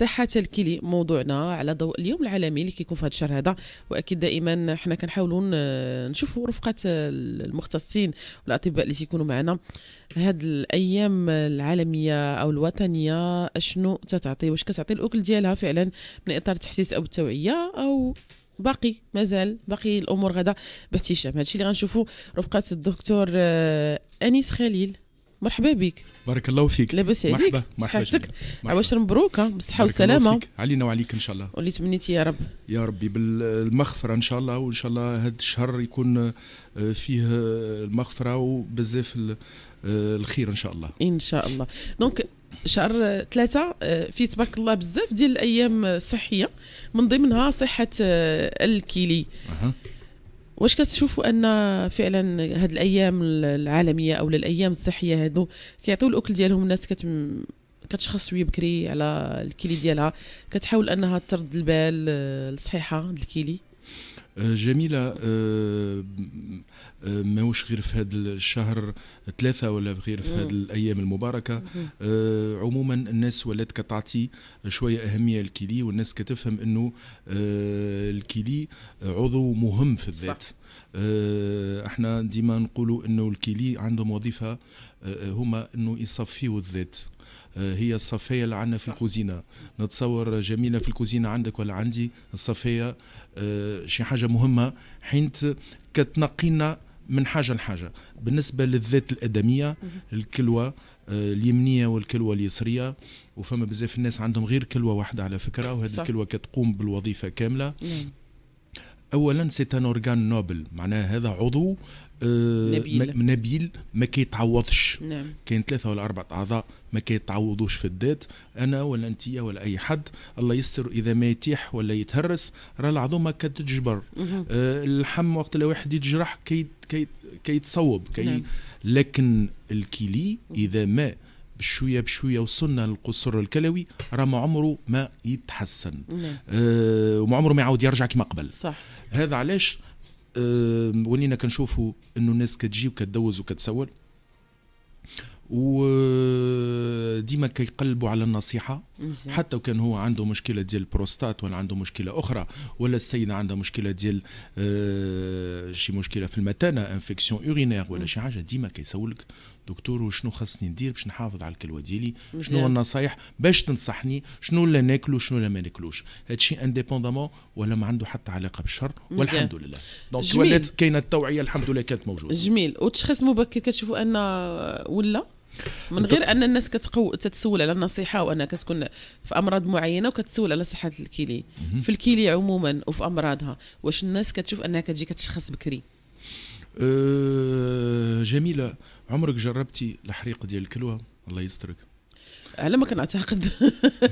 صحة الكلي موضوعنا على ضوء اليوم العالمي اللي كيكون في هذا الشهر هذا واكيد دائما حنا كنحاولوا نشوفوا رفقة المختصين والاطباء اللي تيكونوا معنا هاد الايام العالميه او الوطنيه اشنو تتعطي واش كتعطي الاكل ديالها فعلا من اطار التحسيس او التوعيه او باقي مازال باقي الامور غدا باحتشام هادشي اللي غنشوفوا رفقه الدكتور آه، انيس خليل مرحبا بك بارك الله فيك لاباس عليك مرحبا صحتك عواشر مبروكه بالصحه والسلامه علينا وعليك ان شاء الله واللي تمنيتي يا رب يا ربي بالمغفره ان شاء الله وان شاء الله هذا الشهر يكون آه، فيه آه، المغفره وبزاف آه، الخير ان شاء الله ان شاء الله دونك شهر ثلاثة فيه تبارك الله بزاف ديال الأيام الصحية من ضمنها صحة الكيلي أه. واش كتشوفوا ان فعلا هاد الايام العالميه او الايام الصحيه هادو كيعطيو الاكل ديالهم الناس كتم كتشخص شويه بكري على الكيلي ديالها كتحاول انها ترد البال آه، الصحيحه الكيلي آه، جميلة آه، آه، ماهوش غير في هذا الشهر ثلاثة ولا غير في هذه الأيام المباركة آه، عموما الناس ولات كتعطي شوية أهمية الكيلي والناس كتفهم أنه الكيلي آه، عضو مهم في الذات صح. احنا ديما نقولوا أنه الكيلي عندهم وظيفة هما أنه يصفيوا الذات هي الصفايه اللي عندنا في الكوزينه نتصور جميله في الكوزينه عندك ولا عندي الصفايه شي حاجه مهمه حين كتنقينا من حاجه لحاجه بالنسبه للذات الادميه الكلوه آه، اليمنيه والكلوه اليسريه وفما بزاف الناس عندهم غير كلوه واحده على فكره وهذه الكلوه كتقوم بالوظيفه كامله مم. نعم. اولا سي ان اورغان نوبل معناها هذا عضو آه، نبيل, نبيل ما كيتعوضش نعم. كاين ثلاثه ولا اربعه اعضاء ما كيتعوضوش في الذات انا ولا انت ولا اي حد الله يسر اذا ما يتيح ولا يتهرس راه العظمه كتجبر آه اللحم وقت اللي واحد يتجرح كيتصوب كي كي كي نعم. لكن الكلي اذا ما بشويه بشويه وصلنا للقصر الكلوي راه ما عمره ما يتحسن نعم. آه وما عمره ما يعاود يرجع كما قبل صح هذا علاش آه ولينا كنشوفوا انه الناس كتجي وكتدوز وكتسول وديما كيقلبوا على النصيحه حتى وكان هو عنده مشكله ديال البروستات ولا عنده مشكله اخرى ولا السيده عندها مشكله ديال آه شي مشكله في المتانة انفكسيون اورينير ولا شي حاجه ديما كيسولك دكتور وشنو خصني ندير باش نحافظ على الكلوه ديالي شنو النصايح باش تنصحني شنو لا ناكلو شنو لا ما ناكلوش الشيء انديبوندامون ولا ما عنده حتى علاقه بالشر والحمد لله دونك ولات كاينه التوعيه الحمد لله كانت موجوده جميل وتشخيص مبكر كتشوفوا ان ولا من غير ان الناس كتقو تتسول على النصيحه وانها كتكون في امراض معينه وكتسول على صحه الكلي في الكلي عموما وفي امراضها واش الناس كتشوف انها كتجي كتشخص بكري آه، جميله عمرك جربتي الحريق ديال الكلوه الله يسترك على ما كنعتقد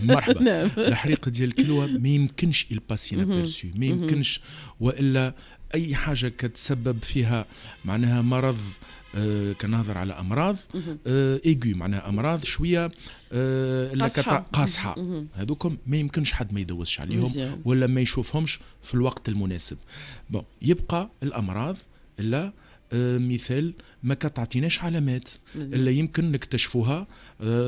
مرحبا نعم. الحريق ديال الكلوه ما يمكنش الباسي نابيرسو ما يمكنش والا اي حاجه كتسبب فيها معناها مرض آه كنهضر على امراض آه ايغو معناها امراض شويه آه قاصحه هذوكم ما يمكنش حد ما يدوسش عليهم ولا ما يشوفهمش في الوقت المناسب بون يبقى الامراض الا آه، مثال ما كتعطيناش علامات اللي يمكن نكتشفوها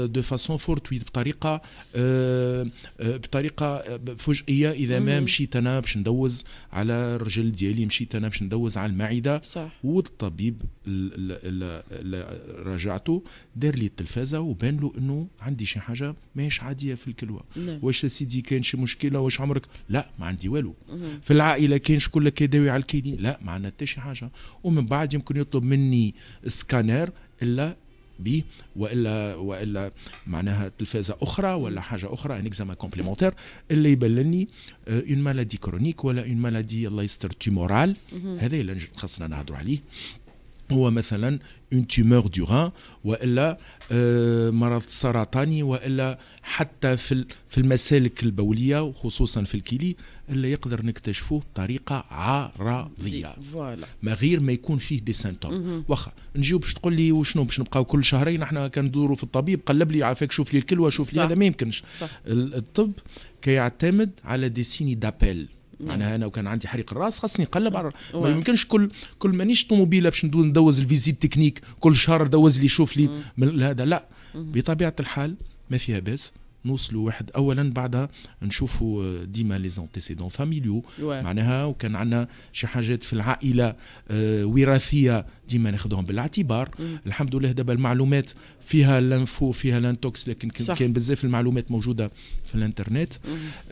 دو فاسون فورتويت بطريقه آه، آه، بطريقه فجئيه اذا ما مشيت انا باش ندوز على الرجل ديالي مشيت انا باش ندوز على المعده صح. والطبيب اللي راجعته دار لي التلفازه وبان له انه عندي شي حاجه ماهيش عاديه في الكلوه نعم. واش سيدي كاين شي مشكله واش عمرك لا ما عندي والو في العائله كاين شكون اللي كيداوي على الكيني لا ما عندنا حتى شي حاجه ومن بعد واحد يمكن يطلب مني سكانر الا به والا والا معناها تلفازه اخرى ولا حاجه اخرى ان اكزام كومبليمونتير اللي يبلني اون مالادي كرونيك ولا اون مالادي الله يستر تيمورال هذا اللي خاصنا نهضروا عليه هو مثلا اون تيمور دو والا آه، مرض سرطاني والا حتى في في المسالك البوليه وخصوصا في الكلي اللي يقدر نكتشفوه بطريقه عرضيه ما غير ما يكون فيه دي سانتوم واخا نجيو باش تقول لي وشنو باش نبقاو كل شهرين احنا كندوروا في الطبيب قلب لي عافاك شوف لي الكلوه شوف لي هذا ما يمكنش الطب كيعتمد على دي سيني دابيل معناها نعم. انا وكان عندي حريق الراس خاصني نقلب على ما يمكنش كل كل مانيش طوموبيله باش ندوز الفيزيت تكنيك كل شهر ندوز لي يشوف لي هذا لا بطبيعه الحال ما فيها باس نوصلوا واحد اولا بعدها نشوفوا ديما لي زونتيسيدون فاميليو معناها وكان عندنا شي حاجات في العائله آه، وراثيه ديما ناخذهم بالاعتبار مم. الحمد لله دابا المعلومات فيها لانفو فيها لانتوكس لكن صح. كان بزاف المعلومات موجوده في الانترنت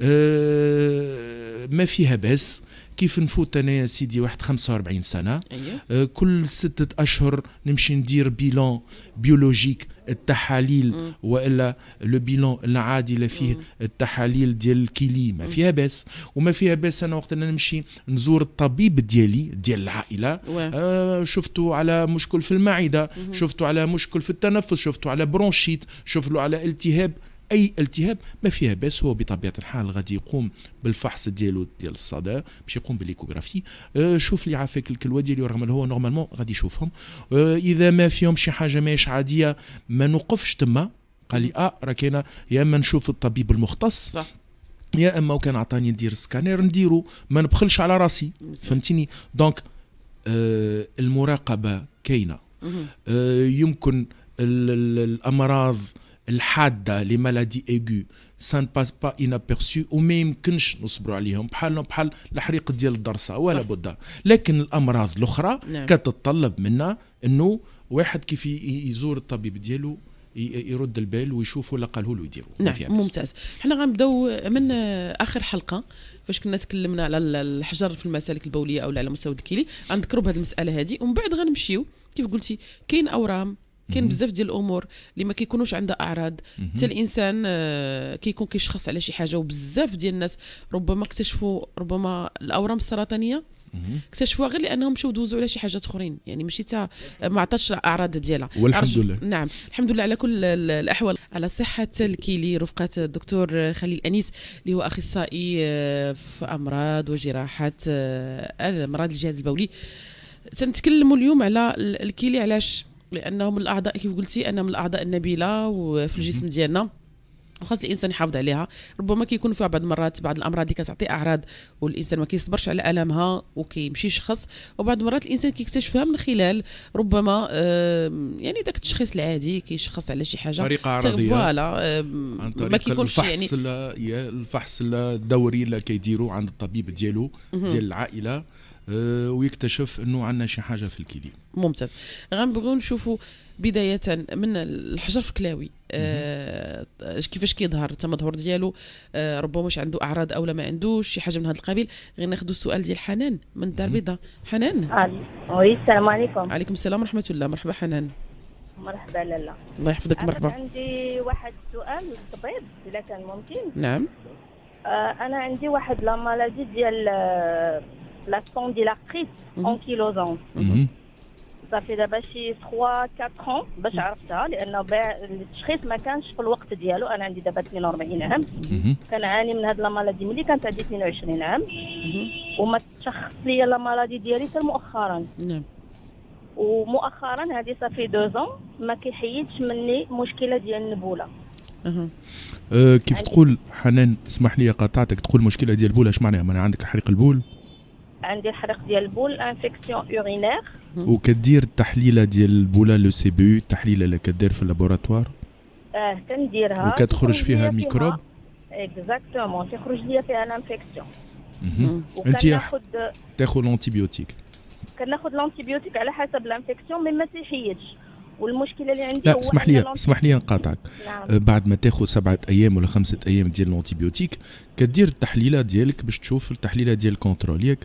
أه، ما فيها باس كيف نفوت انا يا سيدي واحد 45 سنه أيوه. أه، كل ستة اشهر نمشي ندير بيلون بيولوجيك التحاليل والا لو بيلون العادي اللي فيه التحاليل ديال الكيلي ما فيها باس وما فيها باس انا وقت انا نمشي نزور الطبيب ديالي ديال العائله أه، شفتوا على مشكل في المعده شفتوا على مشكل في التنفس شفتوا على برونشيت شفتوا على التهاب اي التهاب ما فيها باس هو بطبيعه الحال غادي يقوم بالفحص ديالو ديال الصدى باش يقوم بالايكوغرافي آه شوف لي عافاك الكلوه ديالو رغم اللي هو نورمالمون غادي يشوفهم آه اذا ما فيهم شي حاجه ماهيش عاديه ما نوقفش تما قال لي اه راه كاينه يا اما نشوف الطبيب المختص صح. يا اما وكان عطاني ندير سكانير نديرو ما نبخلش على راسي فهمتيني دونك آه المراقبه كاينه آه يمكن الامراض آه الحاده لي مالادي ايغو سان باس با انابيرسو وما يمكنش نصبروا عليهم بحالهم بحال الحريق ديال الدرسه ولا بد لكن الامراض الاخرى نعم. كتطلب منا انه واحد كيف يزور الطبيب ديالو يرد البال ويشوفوا ولا قالوا له يديروا نعم ممتاز حنا غنبداو من اخر حلقه فاش كنا تكلمنا على الحجر في المسالك البوليه او على مستوى الكلي غنذكروا بهذه المساله هذه ومن بعد غنمشيو كيف قلتي كاين اورام كاين بزاف ديال الامور اللي ما كيكونوش عندها اعراض حتى الانسان آه، كيكون كيشخص على شي حاجه وبزاف ديال الناس ربما اكتشفوا ربما الاورام السرطانيه اكتشفوها غير لانهم مشاو دوزوا على شي حاجات اخرين يعني ماشي حتى ما عطاتش الاعراض ديالها والحمد لله نعم الحمد لله على كل الاحوال على صحه الكيلي رفقه الدكتور خليل انيس اللي هو اخصائي آه، في امراض وجراحات امراض آه، الجهاز البولي تنتكلموا اليوم على الكيلي علاش لانهم الاعضاء كيف قلتي انهم الاعضاء النبيله وفي الجسم ديالنا وخاص الانسان يحافظ عليها ربما كيكون فيها بعض المرات بعض الامراض اللي كتعطي اعراض والانسان ما كيصبرش على المها وكيمشي يشخص وبعض المرات الانسان كيكتشفها من خلال ربما يعني داك التشخيص العادي كيشخص على شي حاجه طريقه عرضيه فوالا ما كيكونش الفحص يعني الفحص الدوري اللي كيديروا عند الطبيب ديالو ديال العائله آه، ويكتشف انه عندنا شي حاجه في الكلي ممتاز غنبغيو نشوفوا بدايه من الحجر الكلاوي آه كيفاش كيظهر تم الظهور ديالو آه ربما واش عنده اعراض او لا ما عندوش شي حاجه من هذا القبيل غير ناخذ السؤال ديال حنان من الدار البيضاء حنان وي السلام عليكم عليكم السلام ورحمه الله مرحبا حنان مرحبا لالا الله يحفظك مرحبا عندي واحد سؤال للطبيب اذا كان ممكن نعم آه انا عندي واحد لا مالادي ديال آه، la spondylarthrite mhm. ankylosante صافي دابا شي 3 4 ans باش mhm. عرفتها لانه التشخيص ما كانش في الوقت ديالو انا عندي دابا 42 عام mhm. كنعاني من هاد لامالادي ملي كانت عندي 22 عام وما تشخص ليا لامالادي ديالي حتى مؤخرا نعم ومؤخرا هذه صافي 2 زون ما كيحيدش مني مشكله ديال النبوله أه كيف تقول حنان اسمح لي قطعتك تقول مشكله ديال البول اش معناها معناها عندك حريق البول عندي الحريق ديال البول انفيكسيون اورينير وكدير التحليله ديال البوله لو سي بي التحليله اللي كدير في اللابوراتوار اه كنديرها وكتخرج فيها ميكروب اكزاكتومون تخرج لي فيها انفيكسيون انت تاخذ الانتيبيوتيك كناخذ الانتيبيوتيك على حسب الانفيكسيون مي ما تيحيدش والمشكله اللي عندي لا اسمح لي اسمح لي نقاطعك نعم. آه، بعد ما تاخذ سبعه ايام ولا خمسه ايام ديال الانتيبيوتيك كدير التحليله ديالك باش تشوف التحليله ديال الكونترول ياك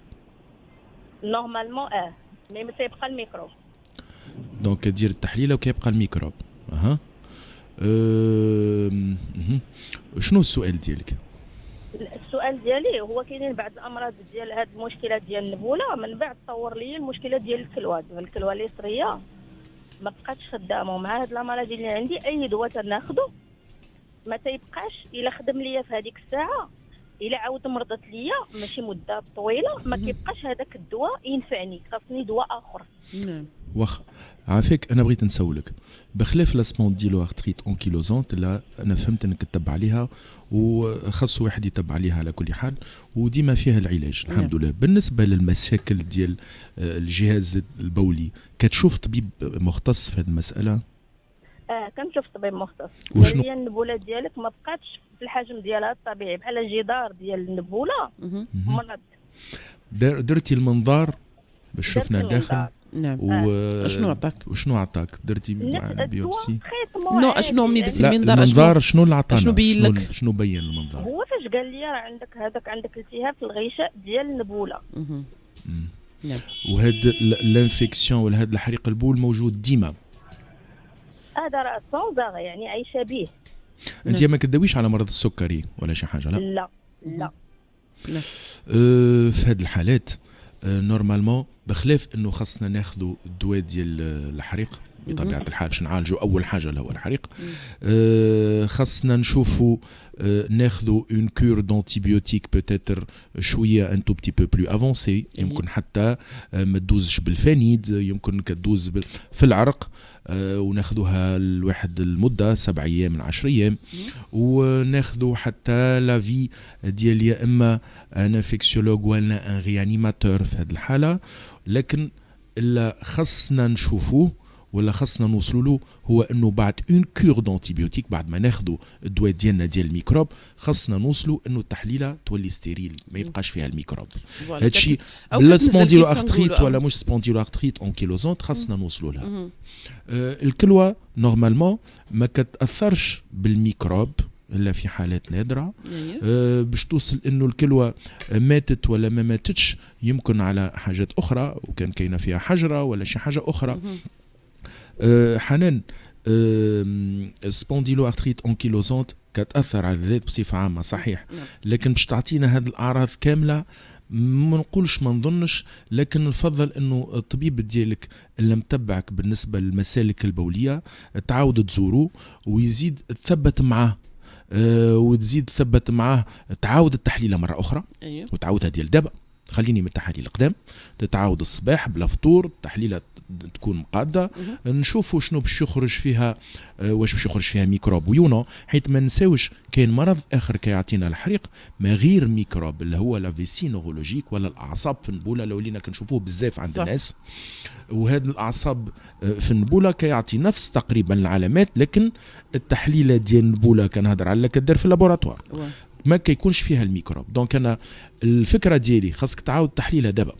نورمالمون اه مي تيبقى الميكروب دونك دير التحليله وكيبقى الميكروب اها أه... شنو السؤال ديالك السؤال ديالي هو كاينين بعض الامراض ديال هاد المشكله ديال النبوله من بعد طور لي المشكله ديال الكلوه الكلوه اليسريه ما بقاتش خدامه مع هاد المرض اللي عندي اي دواء تناخذو ما تيبقاش الا خدم ليا في هذيك الساعه الا عاود مرضت ليا ماشي مده طويله ما كيبقاش هذاك الدواء ينفعني خاصني دواء اخر نعم واخا عافاك انا بغيت نسولك بخلاف لاسمون ديلو ارتريت اونكيلوزونت لا انا فهمت انك تتبع عليها وخاص واحد يتبع عليها على كل حال وديما فيها العلاج نعم. الحمد لله بالنسبه للمشاكل ديال آه، الجهاز البولي كتشوف طبيب مختص في هذه المساله اه كنشوف طبيب مختص وشنو النبوله ديالك ما بقاتش الحجم ديالها الطبيعي بحال جدار ديال النبوله مرض درتي المنظار باش شفنا الداخل نعم و... آه. شنو عطاك وشنو عطاك درتي بيوبسي نو اشنو مني درتي المنظار المنظار شنو اللي عطاك شنو بين لك شنو بين المنظار هو فاش قال لي راه عندك هذاك عندك التهاب في الغشاء ديال النبوله نعم وهاد الانفيكسيون ولا هاد الحريق البول موجود ديما هذا راه سون يعني عايشه به انت ما نعم. كداويش على مرض السكري ولا شي حاجه لا لا لا, لا. أه في هذه الحالات أه نورمالمون بخلاف انه خاصنا ناخذ الدواء ديال الحريق بطبيعه الحال باش نعالجوا اول حاجه اللي هو الحريق آه خاصنا نشوفوا آه ناخذوا اون كور دونتيبيوتيك بوتيتر شويه ان تو بتي بو بلو افونسي يمكن حتى آه ما تدوزش بالفانيد يمكن كدوز بال... في العرق آه، وناخذوها لواحد المده سبع ايام من 10 ايام وناخذوا حتى لافي ديال يا اما ان انفكسيولوج ولا ان ريانيماتور في هذه الحاله لكن الا خصنا نشوفوه ولا خصنا نوصلوا له هو انه بعد اون كور دونتيبيوتيك بعد ما ناخذوا الدواء ديالنا ديال الميكروب خصنا نوصلوا انه التحليله تولي ستيريل ما يبقاش فيها الميكروب هادشي بلا سبونديلو ارتريت ولا مش سبونديلو ارتريت كيلوزونت خصنا نوصلوا لها آه الكلوه نورمالمون ما كتاثرش بالميكروب الا في حالات نادره أه باش توصل انه الكلوه ماتت ولا ما ماتتش يمكن على حاجات اخرى وكان كاينه فيها حجره ولا شي حاجه اخرى مم. حنان سبونديلو ارتريت انكيلوزونت كتاثر على الذات بصفه عامه صحيح لكن باش تعطينا هذه الاعراض كامله ما نقولش ما نظنش لكن نفضل انه الطبيب ديالك اللي متبعك بالنسبه للمسالك البوليه تعاود تزوره ويزيد تثبت معاه وتزيد تثبت معاه تعاود التحليله مره اخرى أيوه. وتعاودها ديال دابا خليني من التحاليل القدام تتعاود الصباح بلا فطور التحليله تكون مقاده نشوفوا شنو باش يخرج فيها آه، واش باش يخرج فيها ميكروب ويونو حيت ما نساوش كاين مرض اخر كيعطينا الحريق ما غير ميكروب اللي هو لافيسي نورولوجيك ولا الاعصاب في النبوله لو ولينا كنشوفوه بزاف عند صح. الناس وهذه الاعصاب آه، في النبوله كيعطي نفس تقريبا العلامات لكن التحليله ديال النبوله كنهضر على كدير في اللابوراتوار ما كيكونش فيها الميكروب دونك انا الفكره ديالي خاصك تعاود تحليلها دابا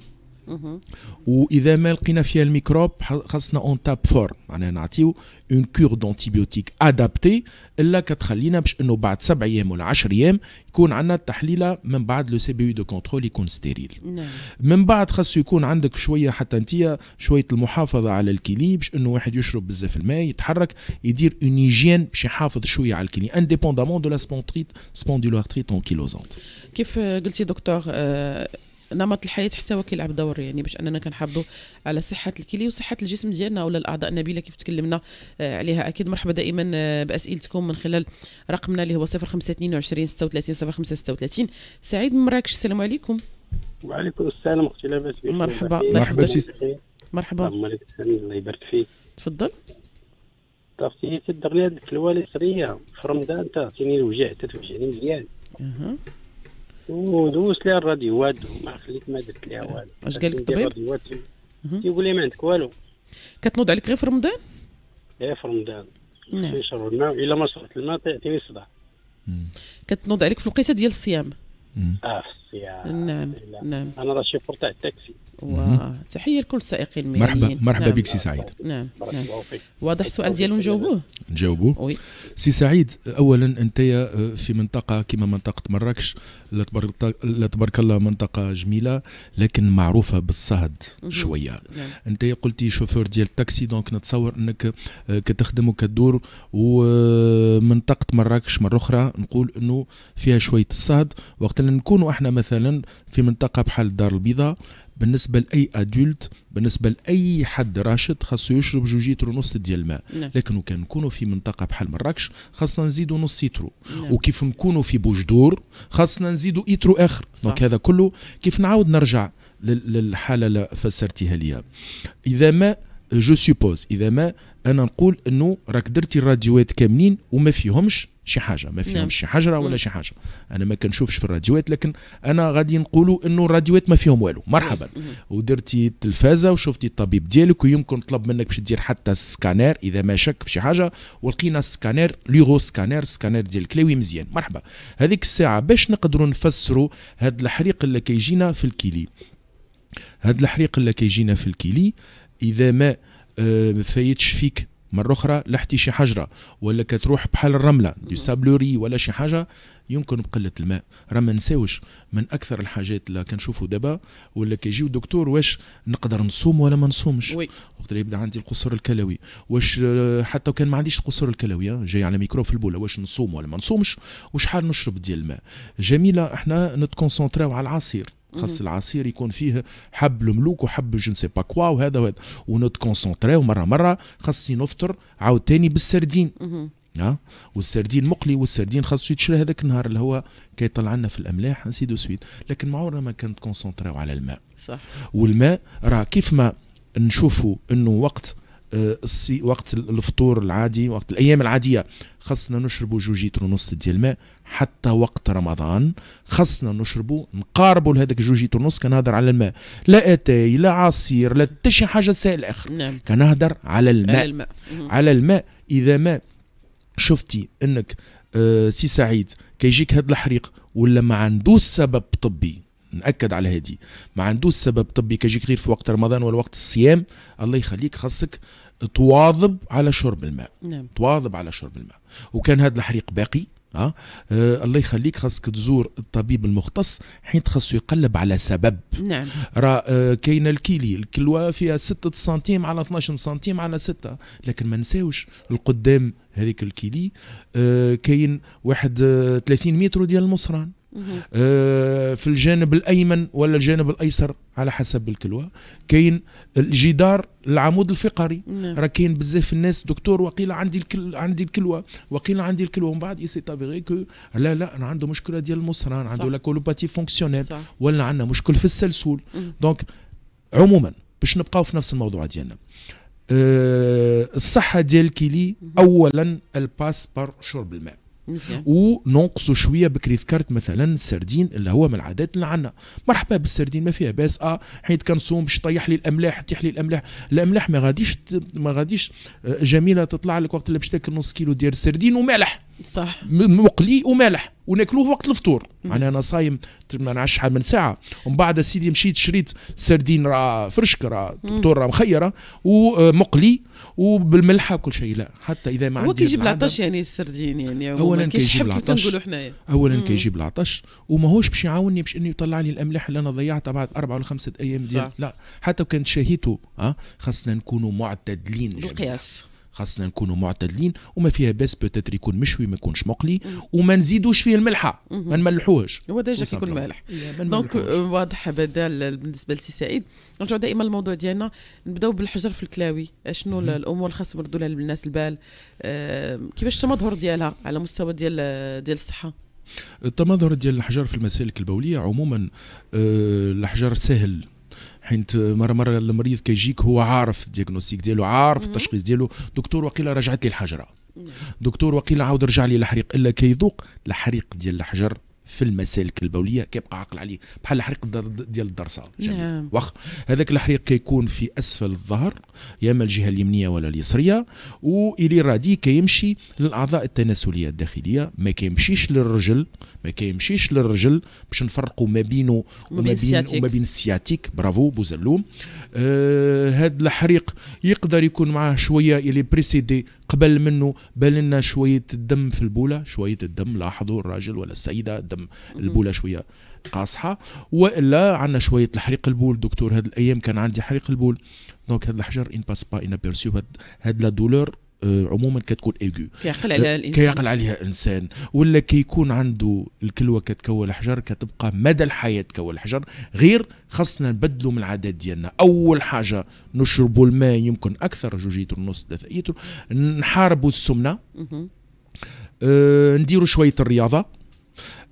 واذا ما لقينا فيها الميكروب خاصنا اون تاب فور معناها نعطيو اون كور دونتيبيوتيك ادابتي الا كتخلينا باش انه بعد سبع ايام ولا 10 ايام يكون عندنا التحليله من بعد لو سي بي دو كونترول يكون ستيريل نعم. من بعد خاصو يكون عندك شويه حتى انت شويه المحافظه على الكيلي باش انه واحد يشرب بزاف الماء يتحرك يدير اون هيجين باش يحافظ شويه على الكيلي انديبوندامون دو لا اون كيلوزونت كيف قلتي دكتور نمط الحياه حتى هو كيلعب دور يعني باش اننا كنحافظوا على صحه الكلي وصحه الجسم ديالنا ولا الاعضاء النبيله كيف تكلمنا آه، عليها اكيد مرحبا دائما آه، باسئلتكم من خلال رقمنا اللي هو 0522 36 05 36 سعيد من مراكش السلام عليكم وعليكم السلام اختي لاباس بخير مرحبا مرحبا مرحبا الله يبارك فيك تفضل اختي تدغني هذيك الكلوه اللي سريه في رمضان تعطيني الوجع تتوجعني مزيان ودوزت لها الراديوات ما خليت ما درت لها والو اش قال لك الطبيب؟ تيقول لي ما عندك والو كتنوض عليك غير في رمضان؟ غير إيه، في رمضان نعم نشرب الماء الا ما شربت الماء تعطيني صداع كتنوض عليك في الوقيته ديال الصيام اه في نعم نعم انا راه شوفور تاع التاكسي وتحيه لكل السائقين المهنيين مرحبا مرحبا نعم. بك سي سعيد نعم, نعم. واضح السؤال ديالو نجاوبوه نجاوبوه سي سعيد اولا انت في منطقه كما منطقه مراكش لا تبارك لا تبارك الله منطقه جميله لكن معروفه بالصهد شويه نعم. انت قلتي شوفور ديال التاكسي دونك نتصور انك آه، كتخدم وكدور ومنطقه آه، مراكش مره اخرى نقول انه فيها شويه الصهد وقت اللي نكونوا احنا مثلا في منطقه بحال الدار البيضاء بالنسبه لاي ادولت بالنسبه لاي حد راشد خاصو يشرب جوج لتر ونص ديال الماء نعم. لكن وكان نكونوا في منطقه بحال مراكش خاصنا نزيدوا نص يترو نعم. وكيف نكونوا في بوجدور خاصنا نزيدوا يترو اخر دونك هذا كله كيف نعاود نرجع للحاله اللي فسرتيها ليا اذا ما جو سوبوز اذا ما انا نقول انه راك درتي الراديوات كاملين وما فيهمش شي حاجه ما فيهم نعم. شي حجره ولا شي حاجه انا ما كنشوفش في الراديوات لكن انا غادي نقولوا انه الراديوات ما فيهم والو مرحبا ودرتي التلفازه وشفتي الطبيب ديالك ويمكن طلب منك باش دير حتى السكانير اذا ما شك في شي حاجه ولقينا السكانير ليغو سكانير سكانير ديال الكلاوي مزيان مرحبا هذيك الساعه باش نقدروا نفسروا هذا الحريق اللي كيجينا في الكيلي هذا الحريق اللي كيجينا في الكيلي اذا ما آه، فايتش فيك مرة أخرى لحتي شي حجرة ولا كتروح بحال الرملة دي سابلوري ولا شي حاجة يمكن بقلة الماء راه ما نساوش من أكثر الحاجات اللي كنشوفوا دابا ولا كيجيو دكتور واش نقدر نصوم ولا ما نصومش وقت اللي يبدا عندي القصور الكلوي واش آه، حتى كان ما عنديش القصور الكلوي آه، جاي على ميكرو في البوله واش نصوم ولا ما نصومش وشحال نشرب ديال الماء جميله احنا نتكونسونتراو على العصير خاص العصير يكون فيه حب الملوك وحب جو نسي با كوا وهذا وهذا ونتكونسونتري ومره مره خاصني نفطر عاود تاني بالسردين ها والسردين مقلي والسردين خاصو يتشرى هذاك النهار اللي هو كي يطلع لنا في الاملاح انسي دو سويت لكن ما عمرنا ما كنتكونسونتريو على الماء صح والماء راه كيف ما نشوفوا انه وقت آه، السي وقت الفطور العادي وقت الايام العاديه خصنا نشربوا جوج لتر ونص ديال الماء حتى وقت رمضان خصنا نشربوا نقاربوا لهذاك جوج لتر ونص كنهضر على الماء لا اتاي لا عصير لا حتى شي حاجه سائل اخر نعم. كنهضر على الماء على الماء, على الماء. اذا ما شفتي انك آه سي سعيد كيجيك هذا الحريق ولا ما عندوش سبب طبي ناكد على هذه ما عندوش سبب طبي كيجيك غير في وقت رمضان ولا وقت الصيام الله يخليك خاصك تواظب على شرب الماء نعم. تواظب على شرب الماء وكان هذا الحريق باقي أه؟, آه الله يخليك خاصك تزور الطبيب المختص حيت خاصو يقلب على سبب نعم راه آه كاينه الكيلي الكلوه فيها 6 سنتيم على 12 سنتيم على 6 لكن ما نساوش القدام هذيك الكيلي آه كاين واحد 30 آه، متر ديال المصران آه، في الجانب الايمن ولا الجانب الايسر على حسب الكلوة كاين الجدار العمود الفقري نعم. راه كاين بزاف الناس دكتور وقيل عندي الكل عندي الكلوه وقيل عندي الكلوه ومن بعد يسي كو لا لا انا عنده مشكله ديال المصران عنده لا كولوباتي فونكسيونيل ولا عندنا مشكل في السلسول دونك عموما باش نبقاو في نفس الموضوع ديالنا أه الصحه ديال الكلي اولا الباس بار شرب الماء ونقصوا شويه بكري ذكرت مثلا السردين اللي هو من العادات اللي عندنا مرحبا بالسردين ما فيها باس اه حيت كنصوم باش طيح لي الاملاح تطيح لي الاملاح الاملاح ما غاديش ما غاديش آه، جميله تطلع لك وقت اللي باش تاكل نص كيلو ديال السردين وملح صح مقلي ومالح وناكلوه وقت الفطور معناها انا صايم ما نعرفش شحال من ساعه ومن بعد سيدي مشيت شريت سردين راه فرشك راه دكتور راه مخيره ومقلي آه، وبالملحه وكل شيء لا حتى اذا ما عندي هو كيجيب العطش يعني السردين يعني اولا كيجيب العطش حنايا اولا كيجيب العطش وماهوش باش يعاوني باش انه يطلع لي الاملاح اللي انا ضيعتها بعد اربع ولا خمسه ايام ديال لا حتى وكانت شهيته أه؟ خاصنا نكونوا معتدلين بالقياس خاصنا نكونوا معتدلين وما فيها بس بتتر يكون مشوي ما يكونش مقلي وما نزيدوش فيه الملحه ما نملحوهش هو ديجا كيكون مالح دونك إيه، euh, واضح بدا بالنسبه لسي سعيد نرجعوا دائما الموضوع ديالنا نبداو بالحجر في الكلاوي شنو الامور اللي خاصهم يردوا لها للناس البال أه كيفاش التمظهر ديالها على مستوى ديال ديال الصحه التمظهر ديال الحجر في المسالك البوليه عموما أه الحجر سهل حيت مره مره المريض كيجيك هو عارف الدياغنوستيك ديالو عارف التشخيص ديالو دكتور وقيله رجعت لي الحجره نعم. دكتور وقيل عاود رجع لي الحريق الا كيذوق الحريق ديال الحجر في المسالك البوليه كيبقى عاقل عليه بحال الحريق ديال الدرسه نعم. واخ هذاك الحريق كيكون في اسفل الظهر يا اما الجهه اليمنيه ولا اليسريه والي رادي كيمشي للاعضاء التناسليه الداخليه ما كيمشيش للرجل ما كيمشيش للرجل باش نفرقوا ما بينه وما بين وما بين السياتيك برافو بوزلوم هذا آه الحريق يقدر يكون معاه شويه الي بريسيدي قبل منه لنا شويه الدم في البوله شويه الدم لاحظوا الراجل ولا السيده الدم البوله شويه قاصحه والا عندنا شويه الحريق البول دكتور هاد الايام كان عندي حريق البول دونك هاد الحجر ان باس با ان ابيرسيو هاد, هاد لا دولور آه، عموما كتكون ايجو كيعقل عليها آه، الانسان كيعقل عليها انسان ولا كيكون عنده الكلوه كتكون الحجر كتبقى مدى الحياه تكون الحجر غير خاصنا نبدلوا من العادات ديالنا اول حاجه نشربوا الماء يمكن اكثر جوج ونص ثلاثه لتر نحاربوا السمنه أه نديروا شويه الرياضه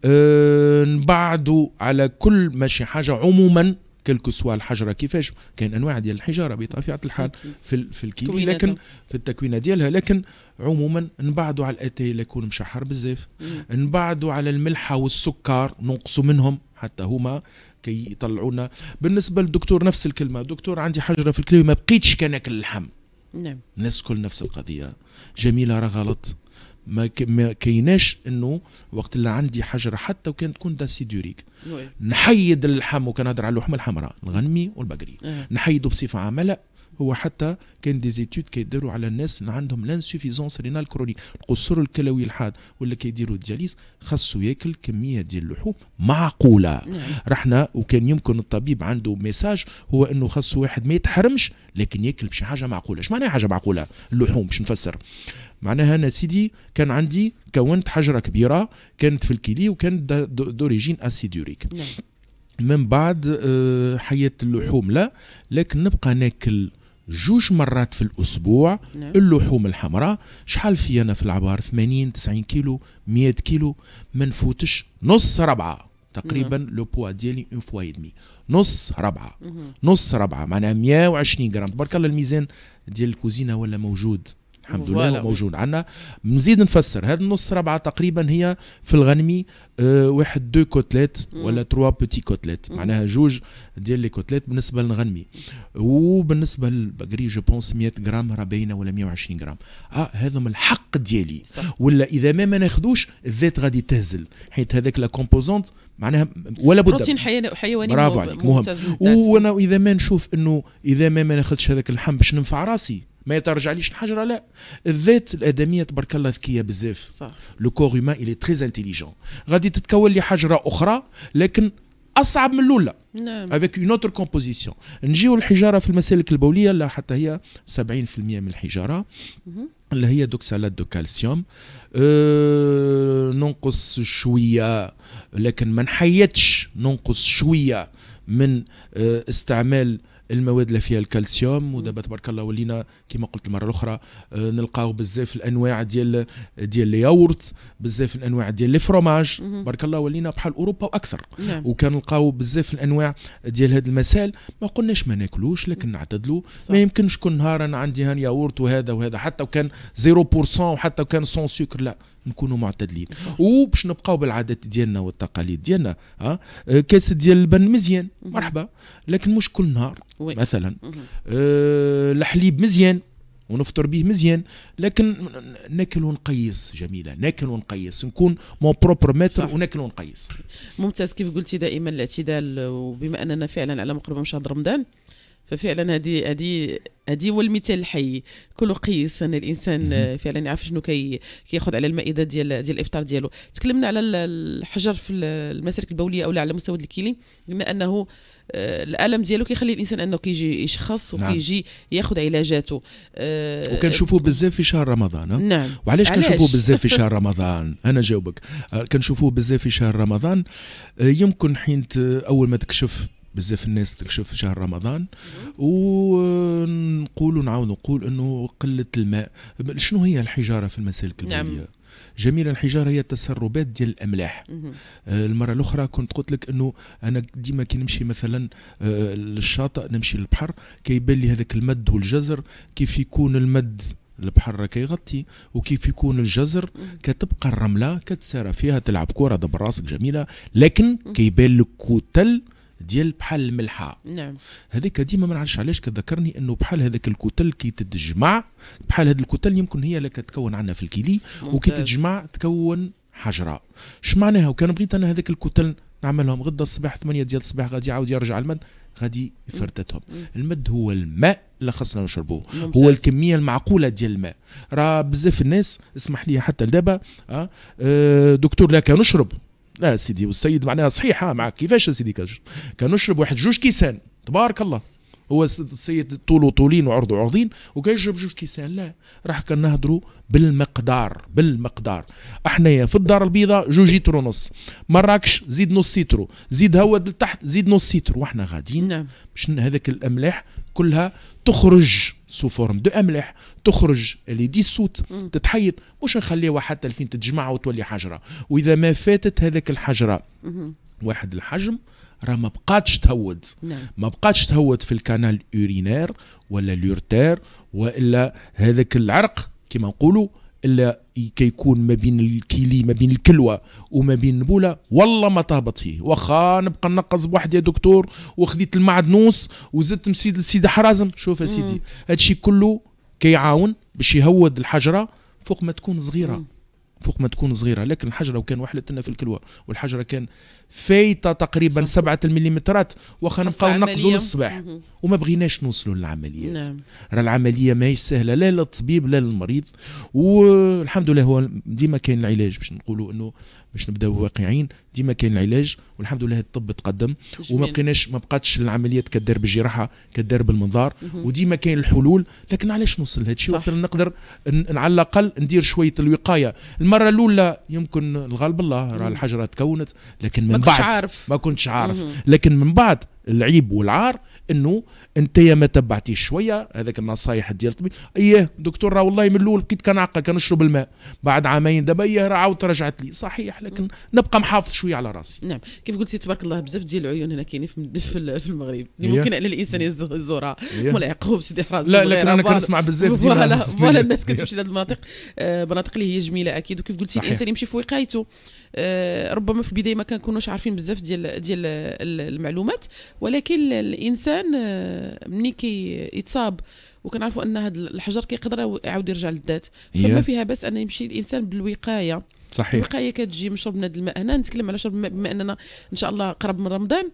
أه نبعدوا على كل ماشي حاجه عموما كلكو سوا الحجره كيفاش كاين انواع ديال الحجاره بطبيعه الحال في في الكيلي لكن في التكوينه ديالها لكن عموما نبعدوا على الاتاي اللي يكون مشحر بزاف نبعدوا على الملحه والسكر ننقصوا منهم حتى هما كي يطلعونا بالنسبه للدكتور نفس الكلمه دكتور عندي حجره في الكلى ما بقيتش كناكل اللحم نعم الناس كل نفس القضيه جميله راه غلط ما كايناش انه وقت اللي عندي حجره حتى وكان تكون داسيدوريك نحيد اللحم وكنهضر على اللحم الحمراء الغنمي والبقري نحيده بصفه عامه لا هو حتى كان دي زيتود كيديروا على الناس اللي عندهم لانسوفيزونس رينال كرونيك القصور الكلوي الحاد ولا كيديروا الدياليز خاصو ياكل كميه ديال اللحوم معقوله نعم. رحنا وكان يمكن الطبيب عنده ميساج هو انه خاصو واحد ما يتحرمش لكن ياكل بشي حاجه معقوله اش معناها حاجه معقوله اللحوم باش نفسر معناها انا سيدي كان عندي كونت حجره كبيره كانت في الكيلي وكانت دوريجين اسيدوريك من بعد آه، حياه اللحوم لا لكن نبقى ناكل جوج مرات في الاسبوع نعم. اللحوم الحمراء شحال في انا في العبار 80 90 كيلو 100 كيلو ما نفوتش نص ربعه تقريبا نعم. لو بوا ديالي اون فوا دمي نص ربعه نعم. نص ربعه معناها 120 غرام تبارك الله الميزان ديال الكوزينه ولا موجود الحمد لله موجود عندنا نزيد نفسر هذا النص ربعه تقريبا هي في الغنمي أه واحد دو كوتليت ولا تروا بوتي كوتليت معناها جوج ديال لي كوتليت بالنسبه للغنمي وبالنسبه للبقري جو بونس 100 غرام راه باينه ولا 120 غرام اه هذم الحق ديالي ولا اذا ما ما ناخذوش الذات غادي تهزل حيت هذاك لا كومبوزونت معناها ولا بد بروتين حيواني برافو عليك مهم وانا اذا ما نشوف انه اذا ما ما ناخذش هذاك اللحم باش ننفع راسي ما ترجعليش الحجره لا الذات الادميه تبارك الله ذكيه بزاف صح لو كور هيومان الي تري انتيليجون غادي تتكون لي حجره اخرى لكن اصعب من الاولى نعم افيك اون اوتر كومبوزيسيون نجيو الحجاره في المسالك البوليه لا حتى هي 70% من الحجاره اللي هي دوك سالات دو كالسيوم أه ننقص شويه لكن ما نحيدش ننقص شويه من أه، استعمال المواد اللي فيها الكالسيوم ودابا تبارك الله ولينا كما قلت المره الاخرى آه، نلقاو بزاف الانواع ديال ديال الياورت بزاف الانواع ديال لي فروماج بارك الله ولينا بحال اوروبا واكثر نعم. وكنلقاو بزاف الانواع ديال هذا المسال ما قلناش ما ناكلوش لكن نعتدلوا ما يمكنش كل نهار انا عندي هان ياورت وهذا وهذا حتى وكان 0% وحتى وكان سون سكر لا نكونوا معتدلين وباش نبقاو بالعادات ديالنا والتقاليد ديالنا ها آه، كاس ديال البن مزيان مرحبا لكن مش كل نهار وي. مثلا أه الحليب مزيان ونفطر به مزيان لكن ناكل ونقيس جميله ناكل ونقيس نكون مون بروبر ماتر وناكل ونقيس ممتاز كيف قلتي دائما الاعتدال وبما اننا فعلا على مقربه من شهر رمضان ففعلا هذه هذه هذه هو المثال الحي كل قيس ان الانسان فعلا يعرف شنو كي كياخذ على المائده ديال ديال الافطار ديالو تكلمنا على الحجر في المسالك البوليه او على مستوى الكيلي بما انه آه، الالم ديالو كيخلي الانسان انه كيجي يشخص نعم. وكيجي ياخذ علاجاته وكنشوفوا آه، وكنشوفوه بزاف في شهر رمضان نعم وعلاش آه، كنشوفوه بزاف في شهر رمضان انا جاوبك كنشوفوه بزاف في شهر رمضان يمكن حين اول ما تكشف بزاف الناس تكشف في شهر رمضان ونقول ونعاود نقول انه قله الماء شنو هي الحجاره في المسالك نعم. البوليه نعم. جميل الحجاره هي التسربات ديال الاملاح آه، المره الاخرى كنت قلت لك انه انا ديما كي نمشي مثلا آه، للشاطئ نمشي للبحر كيبان لي هذاك المد والجزر كيف يكون المد البحر كيغطي وكيف يكون الجزر كتبقى الرمله كتسارى فيها تلعب كره دبر راسك جميله لكن كيبان لك كتل ديال بحال الملحه نعم هذيك ديما ما نعرفش علاش كذكرني انه بحال هذاك الكتل كي تتجمع بحال هذا الكتل يمكن هي اللي كتكون عندنا في الكيلي وكي تتجمع تكون حجره اش معناها وكان بغيت انا هذاك الكتل نعملهم غدا الصباح 8 ديال الصباح غادي يعاود يرجع المد غادي يفرتتهم المد هو الماء اللي خصنا نشربوه هو الكميه المعقوله ديال الماء راه بزاف الناس اسمح لي حتى لدابا أه, آه، دكتور لا كان نشرب لا سيدي والسيد معناها صحيحه معك كيفاش سيدي كان نشرب واحد جوج كيسان تبارك الله هو السيد طوله طولين وعرضه عرضين وكيشرب جوج كيسان لا راح كان نهضروا بالمقدار بالمقدار احنا في الدار البيضاء جوج لتر ونص مراكش زيد نص لتر زيد هود لتحت زيد نص لتر واحنا غاديين نعم. باش هذاك الاملاح كلها تخرج سو فورم دو املاح تخرج اللي دي صوت تتحيط مش نخليوها حتى الفين تتجمع وتولي حجره واذا ما فاتت هذاك الحجره واحد الحجم راه ما بقاتش تهود نعم. ما بقاتش تهود في الكانال اورينير ولا اليورتير والا هذاك العرق كما نقولوا الا كيكون ما بين الكيلي ما بين الكلوه وما بين نبولة والله ما تهبط فيه واخا نبقى نقص بوحدي يا دكتور وخذيت المعدنوس وزدت مسيد السيد حرازم شوف يا سيدي هادشي كله كيعاون باش يهود الحجره فوق ما تكون صغيره فوق ما تكون صغيره لكن الحجره وكان وحلتنا في الكلوه والحجره كان فايته تقريبا سبعه المليمترات واخا نبقاو نقزوا للصباح وما بغيناش نوصلوا للعمليات نعم. راه العمليه ماهيش سهله لا للطبيب لا للمريض والحمد لله هو ديما كاين العلاج باش نقولوا انه باش نبداو واقعين ديما كاين العلاج والحمد لله الطب تقدم وما بقيناش ما بقاتش العمليات كدار بالجراحه كدار بالمنظار وديما كاين الحلول لكن علاش نوصل لهذا الشيء وقت نقدر على الاقل ندير شويه الوقايه المره الاولى يمكن الغالب الله راه الحجره تكونت لكن من ما بعد عارف. ما كنتش عارف لكن من بعد العيب والعار انه انت يا ما تبعتيش شويه هذاك النصايح ديال الطبيب اياه دكتور راه والله من الاول بقيت كنعقل كنشرب الماء بعد عامين دابا اياه راه عاودت رجعت لي صحيح لكن نبقى محافظ شويه على راسي نعم كيف قلتي تبارك الله بزاف ديال العيون هنا كاينين في في المغرب اللي ممكن على الانسان يزورها ولا يعقوب سيدي حراسه لا لكن انا كنسمع بزاف ديال فوالا الناس كتمشي لهذ المناطق آه، مناطق اللي هي جميله اكيد وكيف قلتي الانسان يمشي في وقايته آه، ربما في البدايه ما كنكونوش عارفين بزاف ديال ديال المعلومات ولكن الانسان آه، ملي كيتصاب وكنعرفوا ان هذا الحجر كيقدر يعاود يرجع للذات فما فيها بس ان يمشي الانسان بالوقايه صحيح الوقايه كتجي من شرب الماء هنا نتكلم على شرب الماء بما اننا ان شاء الله قرب من رمضان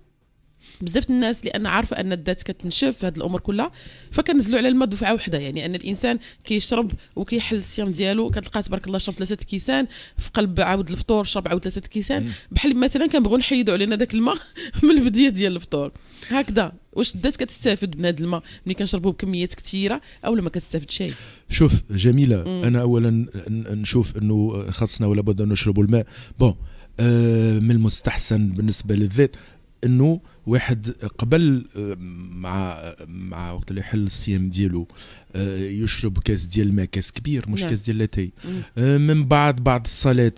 بزاف الناس لان عارفه ان الذات كتنشف هاد الامور كلها فكنزلوا على الماء دفعه واحده يعني ان الانسان كيشرب وكيحل الصيام ديالو كتلقى تبارك الله شرب ثلاثه الكيسان في قلب عاود الفطور شرب عاود ثلاثه الكيسان بحال مثلا كنبغيو نحيدوا علينا داك الماء من البديه ديال الفطور هكذا واش الذات كتستافد من هذا الماء ملي كنشربوه بكميات كثيره او ما كتستافد شيء شوف جميله مم. انا اولا نشوف انه خاصنا ولا بد ان نشربوا الماء بون آه من المستحسن بالنسبه للذات انه واحد قبل آه، مع مع وقت اللي يحل الصيام ديالو آه، يشرب كاس ديال الماء كاس كبير مش نعم. كاس ديال لاتاي آه، من بعد بعد الصلاه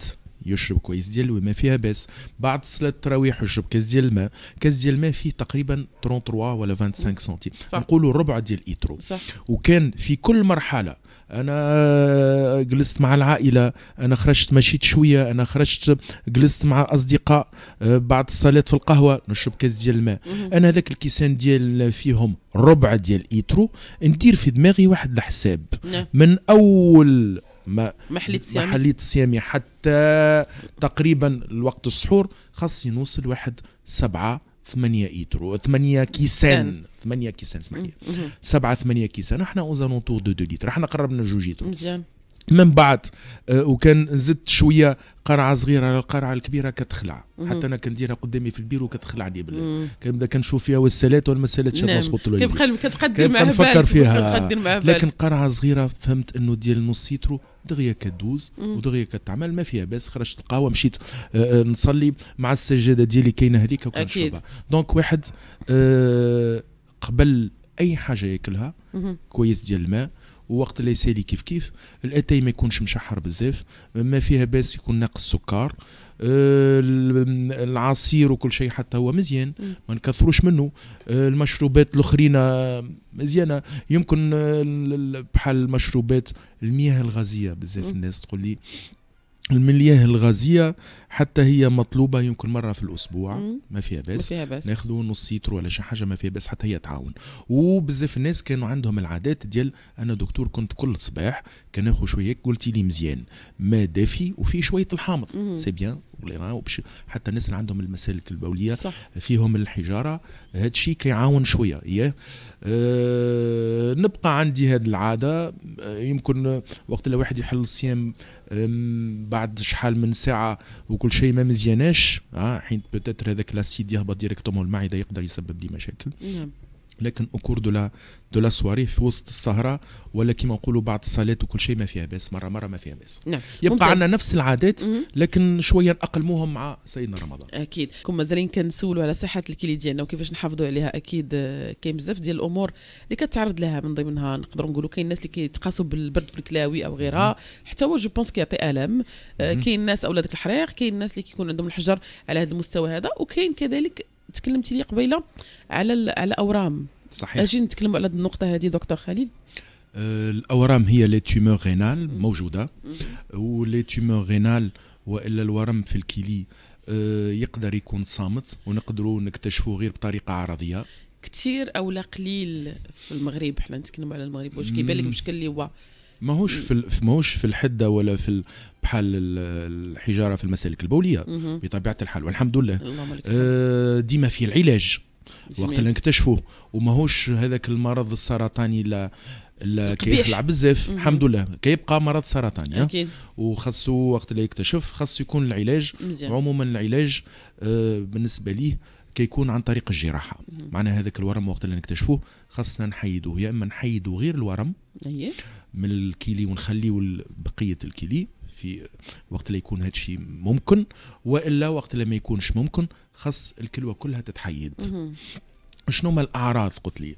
يشرب كويس ديال الماء فيها باس بعد صلاه التراويح يشرب كاس ديال الماء كاس ديال الماء فيه تقريبا 33 ولا 25 سنتيم نقولوا ربع ديال ايترو صح. وكان في كل مرحله انا جلست مع العائله انا خرجت مشيت شويه انا خرجت جلست مع الاصدقاء آه، بعد الصلاه في القهوه نشرب كاس ديال الماء انا هذاك الكيسان ديال فيهم ربع ديال ايترو ندير في دماغي واحد الحساب نعم. من اول ما محلية السيامي محلية السيامي حتى تقريبا الوقت السحور خاص نوصل واحد سبعة ثمانية إيترو ثمانية كيسان ثمانية كيسان اسمح لي سبعة ثمانية كيسان احنا اوزالونتور دو دو ليتر احنا قربنا جوج إيترو مزيان من بعد آه، وكان زدت شويه قرعه صغيره على القرعه الكبيره كتخلع حتى انا كنديرها قدامي في البيرو كتخلعني بالله كنبدا كنشوف فيها والسالات ولا ما سالاتش نعم. له كيبقى كتقدر معها نفكر فيها لكن قرعه صغيره فهمت انه ديال نص سيترو دغيا كدوز ودغيا كتعمل ما فيها باس خرجت القهوه مشيت آه،, آه نصلي مع السجاده ديالي كاينه هذيك وكنشربها دونك واحد آه قبل اي حاجه ياكلها كويس ديال الماء ووقت اللي يسالي كيف كيف الاتاي ما يكونش مشحر بزاف ما فيها باس يكون ناقص سكر آه، العصير وكل شيء حتى هو مزيان ما نكثروش منه آه، المشروبات الاخرين آه، مزيانه يمكن بحال المشروبات المياه الغازيه بزاف الناس تقول لي المياه الغازيه حتى هي مطلوبه يمكن مره في الاسبوع ما فيها باس ما فيها باس ناخذوا نص سيتر ولا شي حاجه ما فيها باس حتى هي تعاون وبزاف الناس كانوا عندهم العادات ديال انا دكتور كنت كل صباح كناخذ شويه قلتي لي مزيان ما دافي وفيه شويه الحامض سي بيان حتى الناس اللي عندهم المسالك البوليه صح. فيهم الحجاره هذا الشيء كيعاون شويه يا أه نبقى عندي هذه العاده آه، يمكن وقت اللي يحل الصيام بعد شحال من ساعه وكل شيء ما مزياناش آه، حين بوتيتر هذاك لاسيد يهبط ديريكتومون المعده يقدر يسبب لي مشاكل نعم لكن اوكور دو لا دو لا سواري في وسط السهره ولا كيما نقولوا بعد الصلاه وكل شيء ما فيها باس مره مره ما فيها باس نعم. يبقى عندنا نفس العادات لكن شويه نقلموهم مع سيدنا رمضان اكيد كون مازالين كنسولوا على صحه الكلي ديالنا وكيفاش نحافظوا عليها اكيد آه، كاين بزاف ديال الامور اللي كتعرض لها من ضمنها نقدروا نقولوا كاين الناس اللي كيتقاسوا بالبرد في الكلاوي او غيرها حتى هو جو بونس كيعطي الم آه، كاين الناس اولادك الحريق كاين الناس اللي كيكون عندهم الحجر على هذا المستوى هذا وكاين كذلك تكلمتي لي قبيله على على الاورام صحيح اجي نتكلموا على النقطه هذه دكتور خالد أه، الاورام هي لي تيمور رينال موجوده ولي تيمور رينال والا الورم في الكلي أه، يقدر يكون صامت ونقدروا نكتشفوا غير بطريقه عرضيه كثير او لا قليل في المغرب حنا نتكلموا على المغرب واش كيبان لك بشكل اللي هو ماهوش في ماهوش في الحده ولا في بحال الحجاره في المسالك البوليه بطبيعه الحال والحمد لله آه ديما في العلاج وقت اللي نكتشفوه وماهوش هذاك المرض السرطاني لا لا كيخلع بزاف الحمد لله كيبقى مرض سرطاني اكيد وخاصو وقت اللي يكتشف خاصو يكون العلاج مزيان. عموما العلاج آه بالنسبه ليه كيكون عن طريق الجراحه معناها هذاك الورم وقت اللي نكتشفوه خاصنا نحيدوه يا اما نحيدو غير الورم من الكيلي ونخليه بقيه الكيلي في وقت اللي يكون هذا الشيء ممكن والا وقت اللي ما يكونش ممكن خاص الكلوه كلها تتحيد شنو هما الاعراض قلت لي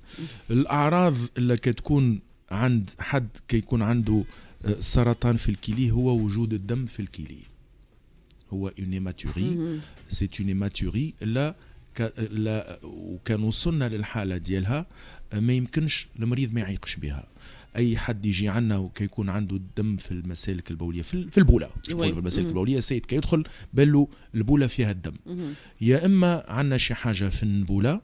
الاعراض اللي كتكون عند حد كيكون عنده آه، سرطان في الكلي هو وجود الدم في الكلي هو اون ايماتوري سي اون ايماتوري لا وكان وصلنا للحاله ديالها ما يمكنش المريض ما يعيقش بها اي حد يجي عندنا وكيكون عنده الدم في المسالك البوليه في البوله في المسالك البوليه السيد كيدخل بالو البوله فيها الدم يا اما عندنا شي حاجه في النبوله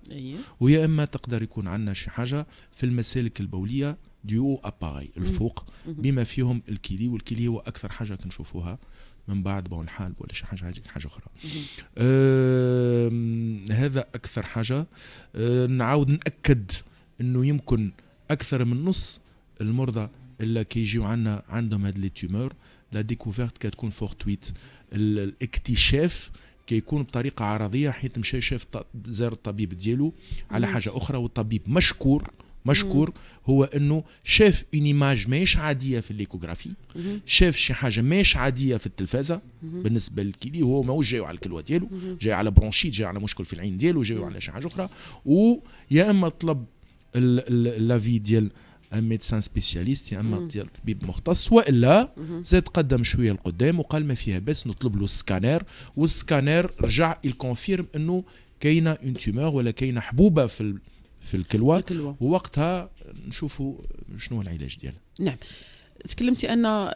ويا اما تقدر يكون عندنا شي حاجه في المسالك البوليه ديو اباري الفوق بما فيهم الكلي والكلي هو اكثر حاجه كنشوفوها من بعد بون نحاربوا ولا شي حاجه هذيك حاجه اخرى آه هذا اكثر حاجه آه نعاود ناكد انه يمكن اكثر من نص المرضى اللي كيجيو عندنا عندهم هاد لي تيمور لا ديكوفيرت كتكون فورتويت الاكتشاف كيكون بطريقه عرضيه حيت مشى شاف زار الطبيب ديالو على حاجه اخرى والطبيب مشكور مشكور هو انه شاف اون ايماج ماهيش عاديه في الليكوغرافي شاف شي حاجه ماهيش عاديه في التلفازه بالنسبه لكيلي هو ماهوش جاي على الكلوه ديالو جاي على برونشيت جاي على مشكل في العين ديالو جاي على شي حاجه اخرى ويا اما طلب لافي ديال ان ميدسان سبيسياليست يا اما ديال طبيب مختص والا زاد قدم شويه لقدام وقال ما فيها باس نطلب له السكانير والسكانير رجع الكونفيرم انه كاينه اون تيمور ولا كاينه حبوبه في في الكلوة, الكلوة. ووقتها نشوفوا شنو العلاج ديالها نعم تكلمتي ان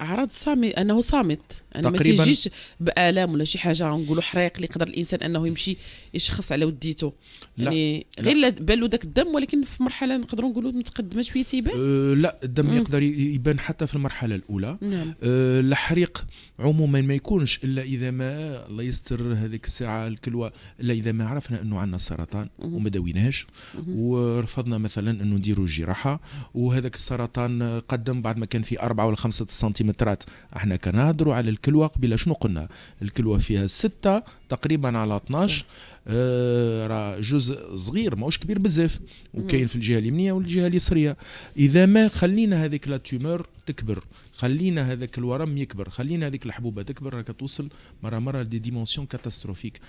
اعراض صامت انه صامت انا ما تيجيش بالام ولا شي حاجه نقولوا حريق اللي يقدر الانسان انه يمشي يشخص على وديته لا. يعني غير بان بالو داك الدم ولكن في مرحله نقدروا نقولوا متقدمه شويه تيبان أه لا الدم يقدر يبان حتى في المرحله الاولى نعم. أه الحريق عموما ما يكونش الا اذا ما الله يستر هذيك الساعه الكلوه الا اذا ما عرفنا انه عندنا سرطان وما داويناهش ورفضنا مثلا انه نديروا جراحه وهذاك السرطان قدم بعد ما كان في أربعة ولا خمسة سنتيمتر مترات احنا كنهضروا على الكلوه قبيله شنو قلنا الكلوه فيها ستة تقريبا على 12 آه راه جزء صغير ماهوش كبير بزاف وكاين في الجهه اليمنيه والجهه اليسريه اذا ما خلينا هذيك لا تيومور تكبر خلينا هذاك الورم يكبر خلينا هذيك الحبوبه تكبر راك توصل مره مره دي ديمونسيون كاتاستروفيك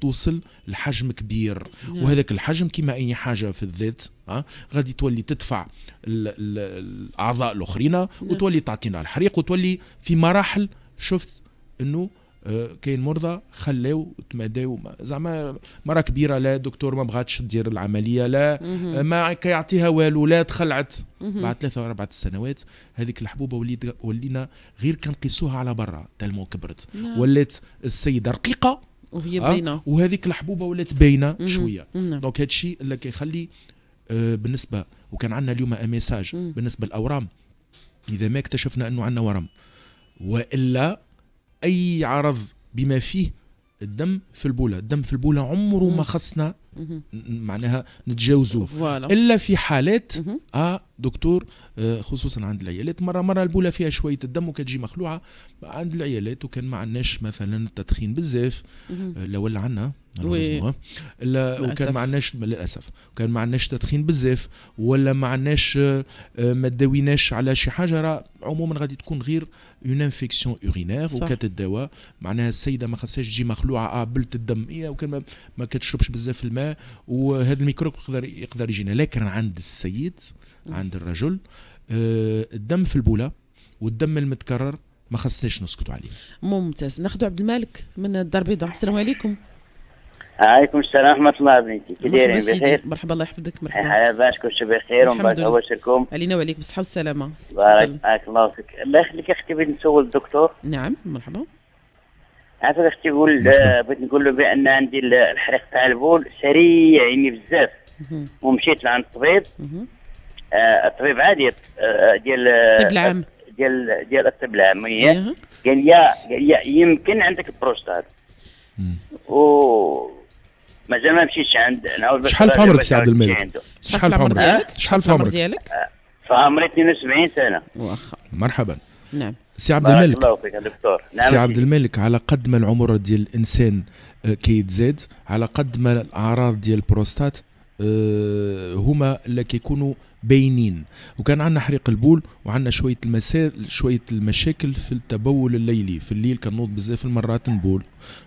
توصل لحجم كبير نعم. وهذاك الحجم كما اي حاجه في الذات أه؟ غادي تولي تدفع الاعضاء الاخرين نعم. وتولي تعطينا الحريق وتولي في مراحل شفت انه آه، كاين مرضى خلاو تمداو زعما مره كبيره لا دكتور ما بغاتش تدير العمليه لا ما كيعطيها والو لا تخلعت بعد ثلاثة وأربعة سنوات هذيك الحبوبة وليت ولينا غير كنقيسوها على برا تالمو كبرت نعم. ولات السيدة رقيقة وهي آه، باينة أه؟ وهذيك الحبوبة ولات باينة شوية نعم. دونك هذا الشيء اللي كيخلي آه بالنسبة وكان عندنا اليوم ميساج بالنسبة للأورام إذا ما اكتشفنا أنه عندنا ورم وإلا اي عرض بما فيه الدم في البوله الدم في البوله عمره ما خصنا معناها نتجاوزه الا في حالات اه دكتور آه، خصوصا عند العيالات مره مره البوله فيها شويه الدم وكتجي مخلوعه عند العيالات وكان ما عندناش مثلا التدخين بزاف آه، لو ولا عندنا و... لا وكان ما عندناش للاسف وكان ما عندناش تدخين بزاف ولا ما عندناش آه، آه، ما داويناش على شي حاجه راه عموما غادي تكون غير اون انفيكسيون اورينير وكانت الدواء معناها السيده ما خصهاش تجي مخلوعه اه بلت الدم إيه وكان ما, ما كتشربش بزاف الماء وهذا الميكروب يقدر يقدر يجينا لكن عند السيد عند الرجل آه، الدم في البوله والدم المتكرر ما خصناش نسكتوا عليه ممتاز ناخذ عبد المالك من الدار البيضاء السلام عليكم عليكم السلام ورحمة الله بنتي كي دايرين بخير مرحبا الله يحفظك مرحبا حيا باش كلشي بخير ومن بعد أبشركم علينا وعليك بالصحة والسلامة بارك الله فيك الله يخليك أختي بغيت نسول الدكتور نعم مرحبا عرفت أختي قول بغيت نقول له بأن عندي الحريق تاع البول سريع يعني بزاف ومشيت لعند الطبيب آه الطبيب عادي آه، ديال آه، الطب العام ديال ديال الطب العام أيوه. قال لي قال لي يمكن عندك البروستات و مازال ما مشيتش عند انا شحال في عمرك سي عبد الملك؟ شحال في عمرك؟ شحال في عمرك؟ ديالك؟ في عمري 72 سنه واخا مرحبا نعم سي عبد الملك الله فيك دكتور نعم سي عبد الملك على قد ما العمر ديال الانسان آه، كيتزاد على قد ما الاعراض ديال البروستات آه، هما اللي كيكونوا باينين وكان عندنا حريق البول وعندنا شويه المسائل شويه المشاكل في التبول الليلي في الليل كنوض بزاف المرات نبول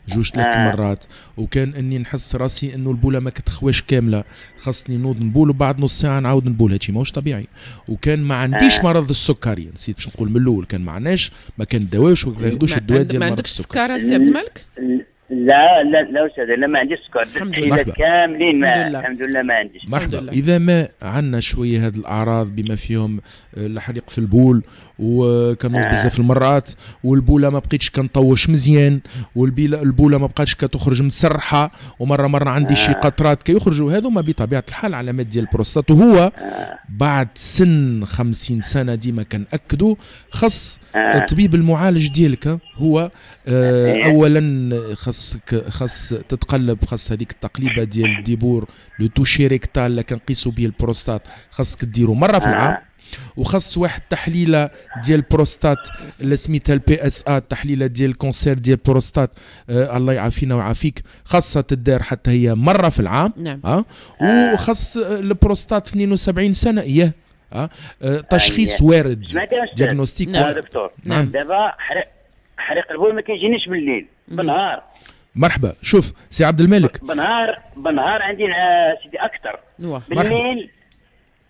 جوج ثلاث آه. مرات وكان اني نحس راسي انه البوله ما كتخواش كامله خاصني نوض نبول وبعد نص ساعه نعاود نبول هادشي ماهوش طبيعي وكان ما عنديش آه. مرض السكري نسيت باش نقول من الاول كان ما عندناش ما دواش وما ياخذوش الدواء ديال مرض السكر ما عندكش السكر سي عبد الملك لا لا لا استاذ انا ما عنديش سكر الحمد كاملين ما الحمد لله, الحمد لله ما عنديش مرحبا اذا ما عندنا شويه هذه الاعراض بما فيهم آه، الحريق في البول وكنوض آه. بزاف المرات والبوله ما بقيتش كنطوش مزيان والبوله ما بقاتش كتخرج مسرحه ومره مره عندي شي آه. قطرات كيخرجوا هذوما بطبيعه الحال علامات ديال البروستات وهو آه. بعد سن 50 سنه ديما كنأكدوا خص الطبيب المعالج ديالك هو اولا خاصك خاص تتقلب خاص هذيك التقليبه ديال الديبور لو توشي ريكتال اللي كنقيسوا به البروستات خاصك ديرو مره في العام وخص واحد التحليله ديال بروستات اللي سميتها البي اس ا التحليله ديال الكونسير ديال بروستات آه الله يعافينا ويعافيك خاصها تدار حتى هي مره في العام نعم. آه. وخص آه، البروستات 72 سنه اياه آه. آه. تشخيص آه. وارد ديجنوستيك نعم. وارد دكتور نعم. نعم دابا حريق حريق البول ما كيجينيش بالليل بالنهار مرحبا شوف سي عبد الملك بنهار بنهار عندي آه، سيدي اكثر بالليل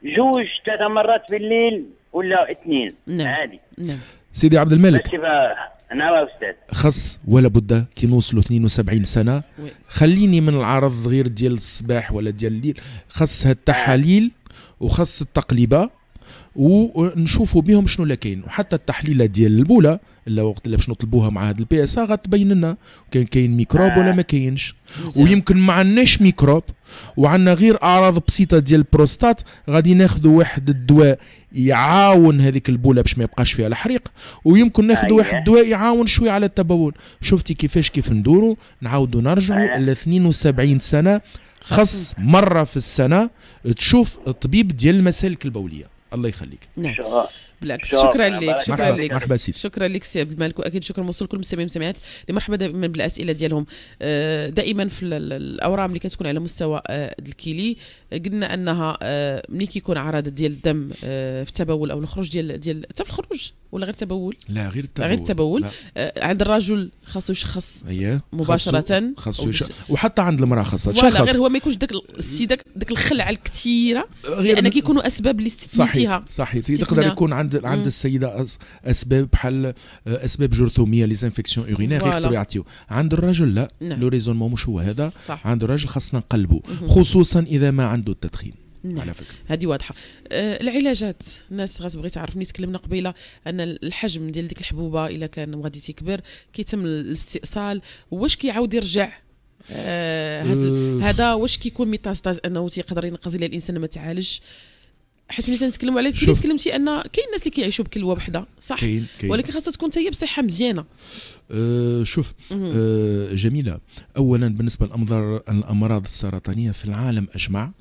جوج ثلاث مرات بالليل ولا اثنين نعم. عادي نعم. سيدي عبد الملك بس نعم استاذ خص ولا بد كي نوصلوا 72 سنه خليني من العرض غير ديال الصباح ولا ديال الليل خص التحاليل وخص التقليبه ونشوفوا بهم شنو اللي كاين وحتى التحليله ديال البوله اللي وقت اللي باش نطلبوها مع هذا البي اس غتبين لنا كان كاين ميكروب ولا آه. ما كاينش ويمكن ما عندناش ميكروب وعندنا غير اعراض بسيطه ديال البروستات غادي ناخذوا واحد الدواء يعاون هذيك البوله باش ما يبقاش فيها الحريق ويمكن ناخذ آه. واحد الدواء يعاون شويه على التبول شفتي كيفاش كيف ندوروا نعاودوا نرجعوا آه. ل 72 سنه خص مره في السنه تشوف الطبيب ديال المسالك البوليه الله يخليك نعم بالعكس شكرا لك شكرا لك مرحبا سيدي شكرا لك سي عبد الملك واكيد شكرا موصول لكل المستمعين والمستمعات اللي مرحبا دائما بالاسئله ديالهم آه، دائما في الاورام اللي كتكون على مستوى آه، الكيلي قلنا انها آه، ملي كيكون عرض ديال الدم آه، في التبول او الخروج ديال ديال حتى في الخروج ولا غير التبول لا غير التبول غير التبول آه، عند الرجل خاصو يشخص مباشره خاصو يشخص وحتى عند المراه خاصها تشخص غير هو ما يكونش داك السيده داك الخلعه الكثيره لان كيكونوا اسباب اللي صحيح صحيح تقدر يكون عند عند السيده اسباب بحال اسباب جرثوميه ليزانفكسيون اورينير يقدروا يعطيو عند الرجل لا لو نعم. ريزونمون مش هو هذا عند الرجل خاصنا نقلبوا خصوصا اذا ما عند عنده التدخين نعم. على فكره هذه واضحه آه العلاجات الناس غتبغي تعرفني تكلمنا قبيله ان الحجم ديال ديك الحبوبه الا كان غادي تكبر كيتم الاستئصال واش كيعاود يرجع آه هذا واش كيكون ميتاستاز انه تيقدر ينقذ الانسان ما تعالج حيت ملي تنتكلموا على الكليه تكلمتي ان كاين الناس اللي كيعيشوا بكلوه وحده صح كين كين. ولكن خاصها تكون حتى هي بصحه مزيانه آه، شوف آه، جميله اولا بالنسبه للامراض الامراض السرطانيه في العالم اجمع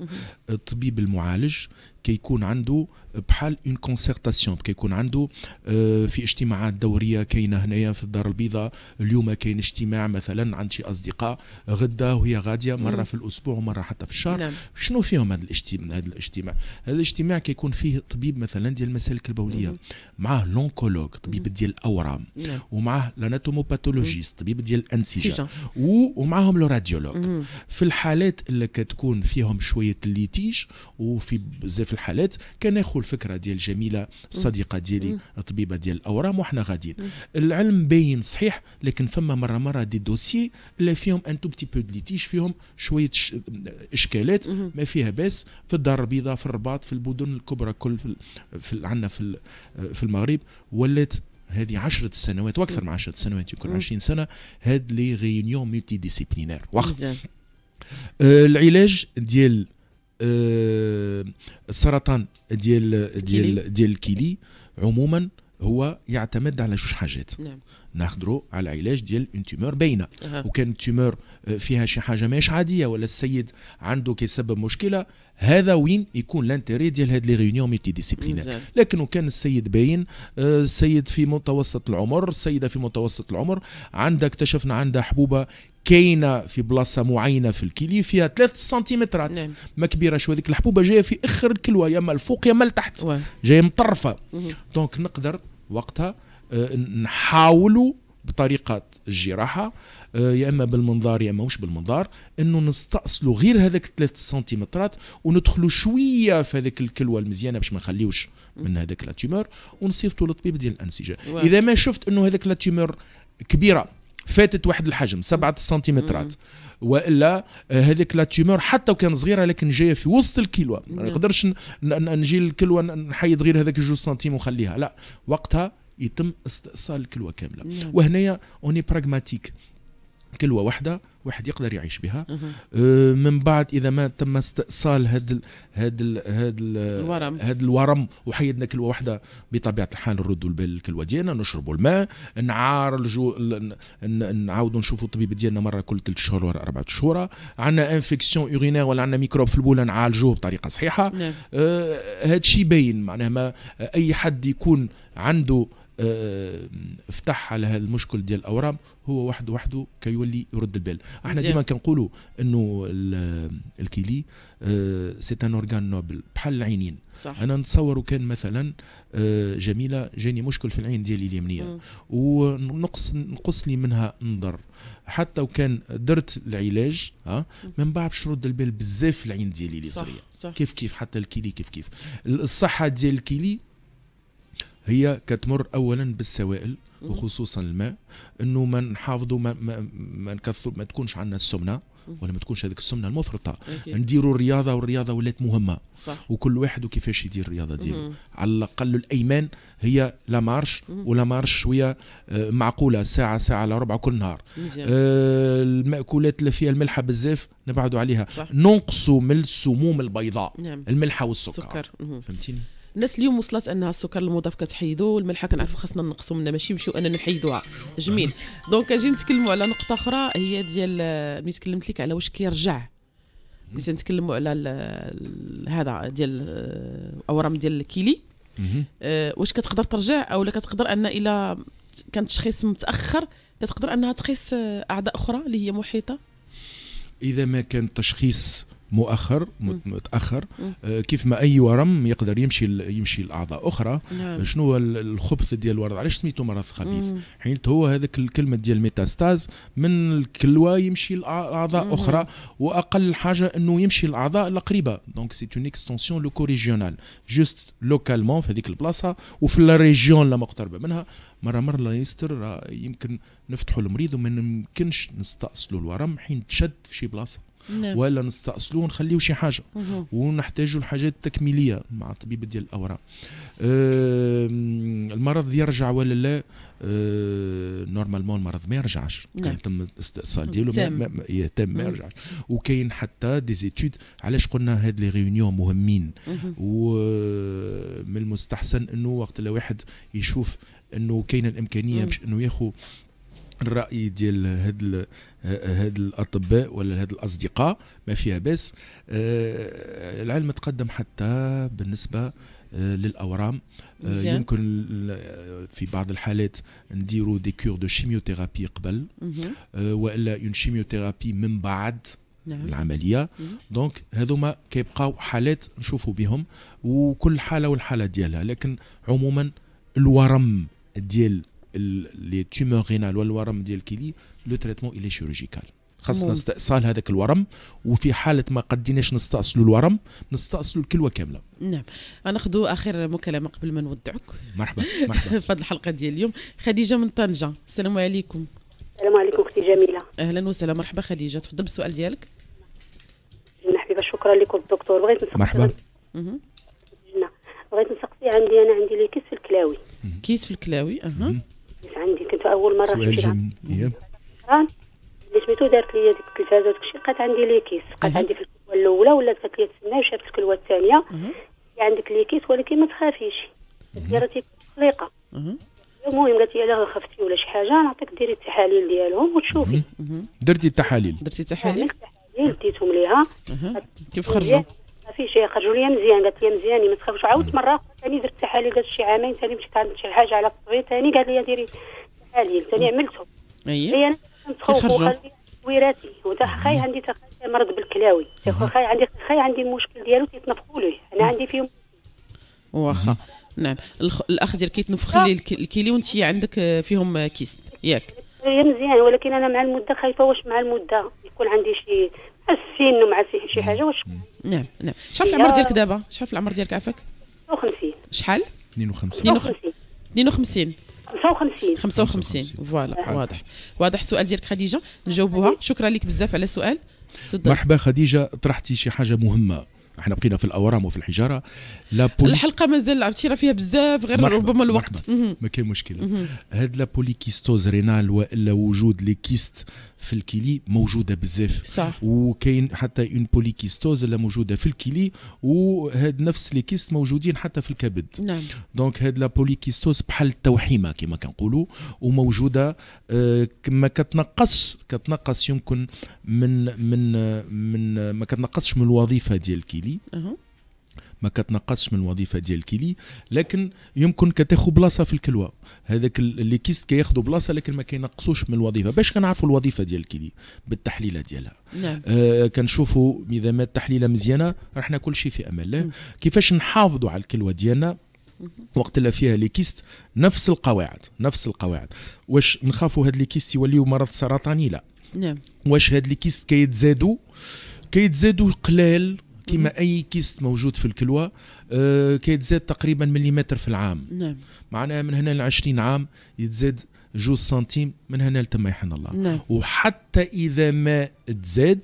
الطبيب المعالج كيكون عنده بحال اون كونسيرتاسيون كيكون عنده آه، في اجتماعات دوريه كاينه هنايا في الدار البيضاء اليوم كاين اجتماع مثلا عند شي اصدقاء غدا وهي غاديه مره في الاسبوع ومره حتى في الشهر نعم. شنو فيهم هذا الاجتماع هذا الاجتماع هذا الاجتماع كيكون فيه طبيب مثلا ديال المسالك البوليه معاه لونكولوج طبيب ديال الاورام نعم. ومعاه لاناتوم الستوموباثولوجيست طبيب ديال الانسجه ومعاهم لو راديولوج mm. في الحالات اللي كتكون فيهم شويه الليتيج وفي بزاف الحالات كناخذ الفكره ديال جميله mm. صديقه ديالي mm. طبيبه ديال الاورام وحنا غاديين العلم باين صحيح لكن فما مره مره دي دوسي اللي فيهم ان تو بتي بو ليتيج فيهم شويه اشكالات mm-hmm. ما فيها باس في الدار البيضاء في الرباط في المدن الكبرى كل في عندنا في في المغرب ولات هذه عشرة سنوات واكثر من عشرة سنوات يمكن 20 سنه هاد لي ريونيون ملتي ديسيبلينير وقت آه العلاج ديال آه السرطان ديال ديال ديال الكلي عموما هو يعتمد على جوج حاجات نعم. ناخذوا على العلاج ديال اون تيمور باينه وكان تيمور آه، فيها شي حاجه ماهيش عاديه ولا السيد عنده كيسبب مشكله هذا وين يكون لانتيري ديال هاد لي ريونيون ميتي ديسيبلينير لكن وكان السيد باين آه، السيد في متوسط العمر السيده في متوسط العمر عندها اكتشفنا عندها حبوبه كاينه في بلاصه معينه في الكلي فيها 3 سنتيمترات نعم. ما كبيرهش وهذيك الحبوبه جايه في اخر الكلوه يا اما الفوق يا اما لتحت جايه مطرفه دونك نقدر وقتها آه، نحاولوا بطريقة الجراحة آه، يا اما بالمنظار يا اما مش بالمنظار انه نستأصلوا غير هذاك 3 سنتيمترات وندخلوا شويه في هذاك الكلوه المزيانه باش ما نخليوش من هذاك لا تيمور ونصيفطوا للطبيب ديال الانسجه و... اذا ما شفت انه هذاك لا تيمور كبيره فاتت واحد الحجم سبعة سنتيمترات والا آه، هذيك لا تيمور حتى وكان صغيره لكن جايه في وسط الكيلو ما نقدرش نجي الكلوه نحيد غير هذاك جوج سنتيم ونخليها لا وقتها يتم استئصال الكلوه كامله نعم. وهنايا اوني براغماتيك كلوه واحده واحد يقدر يعيش بها أه. من بعد اذا ما تم استئصال هذا هذا هذا الورم هذا الورم وحيدنا كلوه واحده بطبيعه الحال نردوا البال الكلوه ديالنا نشربوا الماء نعالجوا نعاودوا نشوفوا الطبيب ديالنا مره كل ثلاث شهور ولا اربع شهور عندنا انفكسيون اورينير ولا عندنا ميكروب في البوله نعالجوه بطريقه صحيحه هذا نعم. أه الشيء باين معناها ما اي حد يكون عنده آه، فتح على هذا المشكل ديال الاورام هو وحده وحده كيولي يرد البال احنا ديما كنقولوا انه الكيلي سي ان اورغان نوبل بحال العينين صح. انا نتصور كان مثلا آه، جميله جاني مشكل في العين ديالي اليمنيه ونقص نقص لي منها نظر حتى وكان درت العلاج ها بعد باش نرد البال بزاف العين ديالي اليسريه كيف كيف حتى الكيلي كيف كيف الصحه ديال الكيلي هي كتمر اولا بالسوائل وخصوصا الماء انه ما نحافظوا ما, ما, ما نكثر ما تكونش عندنا السمنه ولا ما تكونش هذيك السمنه المفرطه نديروا الرياضه والرياضه ولات مهمه صح. وكل واحد وكيفاش يدير الرياضه ديالو على الاقل الايمان هي لا مارش ولا مارش شويه آه، معقوله ساعه ساعه على ربع كل نهار آه الماكولات اللي فيها الملحه بزاف نبعدوا عليها ننقصوا من السموم البيضاء نعم. الملحه والسكر سكر. فهمتيني الناس اليوم وصلت انها السكر المضاف كتحيدو الملحه كنعرفو خاصنا نقصو منها ماشي نمشيو اننا نحيدوها جميل دونك كنجي نتكلموا على نقطه اخرى هي ديال ملي تكلمت لك على واش كيرجع ملي تنتكلموا على هذا ديال اورام ديال الكيلي أه واش كتقدر ترجع او لا كتقدر ان الى كان تشخيص متاخر كتقدر انها تقيس آه، اعضاء اخرى اللي هي محيطه اذا ما كان تشخيص مؤخر متاخر آه، كيف ما اي ورم يقدر يمشي يمشي لاعضاء اخرى نعم. شنو الخبث ديال الورم علاش سميتو مرض خبيث حين هو هذاك الكلمه ديال ميتاستاز من الكلوى يمشي لاعضاء اخرى واقل حاجه انه يمشي الاعضاء القريبه دونك سي اون اكستنسيون لوكو ريجيونال جوست لوكالمون في هذيك البلاصه وفي لا ريجيون لا مقتربه منها مره مره الله يستر يمكن نفتحوا المريض وما يمكنش نستاصلوا الورم حين تشد في شي بلاصه نعم. ولا نستأصلوه ونخليه شي حاجه ونحتاجوا الحاجات التكميليه مع الطبيب ديال الاورام المرض يرجع ولا لا نورمالمون أه، المرض ما يرجعش نعم. كان تم الاستئصال ديالو يتم ما يرجعش وكاين حتى ديزيتود علاش قلنا هاد لي ريونيون مهمين ومن المستحسن انه وقت اللي واحد يشوف انه كاين الامكانيه باش انه ياخذ الراي ديال هاد هاد الاطباء ولا هاد الاصدقاء ما فيها باس آه، العلم تقدم حتى بالنسبه آه، للاورام آه، مزيان. يمكن في بعض الحالات نديروا دي كور دو شيميوثيرابي قبل والا اون شيميوثيرابي من بعد نعم. العمليه مم. دونك هذوما كيبقاو حالات نشوفوا بهم وكل حاله والحاله ديالها لكن عموما الورم ديال لي تيومور رينال والورم ديال الكلي لو تريتمون الي شيروجيكال خاصنا استئصال هذاك الورم وفي حاله ما قديناش نستأصلوا الورم نستأصلوا الكلوه كامله نعم ناخذوا اخر مكالمه قبل ما نودعك مرحبا مرحبا في هذه الحلقه ديال اليوم خديجه من طنجه السلام عليكم السلام عليكم اختي جميله اهلا وسهلا مرحبا خديجه تفضل بالسؤال ديالك مرحبا شكرا لكم الدكتور بغيت نسقسي مرحبا بغيت نسقسي عندي انا عندي لي كيس في الكلاوي كيس في الكلاوي اها عندي كنت اول مره سؤال جميل سميتو دارت لي ديك التلفازه الشيء بقات عندي ليكيس بقات عندي في الكلوه الاولى ولا قالت لي تسنى وشافت الكلوه الثانيه عندك ليكيس ولكن ما تخافيش ديرتي تخليقه المهم قالت لي الا خفتي ولا شي حاجه نعطيك ديري التحاليل ديالهم وتشوفي درتي التحاليل درتي التحاليل درتي التحاليل ديتهم ليها كيف خرجوا ما في شيء خرجوا لي مزيان قالت لي مزياني ما تخافش عاودت مره ثاني درت تحاليل قالت شي عامين ثاني مشيت عند شي حاجه على الطبيب ثاني قال لي ديري تحاليل ثاني عملتهم اييه انا كنت وقال ويراتي خاي عندي مرض بالكلاوي خاي عندي خاي عندي المشكل ديالو كيتنفخوا ليه انا عندي فيهم واخا نعم الاخ ديال كيتنفخ لي الكيلي وانت عندك آه، فيهم آه، كيست ياك هي مزيان ولكن انا مع المده خايفه واش مع المده يكون عندي شي السن ومع شي حاجه واش نعم نعم شحال العمر ديالك دابا شحال العمر ديالك عافاك 52 شحال 52 52 55 55 فوالا نعم. واضح واضح السؤال ديالك خديجه نجاوبوها شكرا لك بزاف على السؤال مرحبا خديجه طرحتي شي حاجه مهمه احنا بقينا في الاورام وفي الحجاره لا بول... الحلقه مازال عرفتي راه فيها بزاف غير مرحبا. ربما الوقت مرحبا. ما كاين مشكله هاد لا بوليكيستوز رينال والا وجود لي كيست في الكلي موجوده بزاف صح وكاين حتى اون بوليكيستوز اللي موجوده في الكلي وهاد نفس لي كيست موجودين حتى في الكبد نعم دونك هاد لا بوليكيستوز بحال التوحيمه كما كنقولوا وموجوده آه، ما كتنقص كتنقص يمكن من من من ما كتنقصش من الوظيفه ديال الكلي أه. ما كتنقصش من الوظيفه ديال الكيلي لكن يمكن كتاخذ بلاصه في الكلوه هذاك اللي كيست كياخذوا بلاصه لكن ما كينقصوش من الوظيفه باش كنعرفوا الوظيفه ديال الكيلي بالتحليله ديالها نعم. آه كنشوفوا اذا ما التحليله مزيانه رحنا كل شيء في امان الله كيفاش نحافظوا على الكلوه ديالنا وقت اللي فيها ليكيست نفس القواعد نفس القواعد واش نخافوا هاد ليكيست يوليو مرض سرطاني لا نعم واش هاد ليكيست كيتزادوا كيتزادوا قلال كما اي كيست موجود في الكلوه آه، كيتزاد تقريبا مليمتر في العام نعم. معناها من هنا ل 20 عام يتزاد جوز سنتيم من هنا لتما يحن الله نعم. وحتى اذا ما تزاد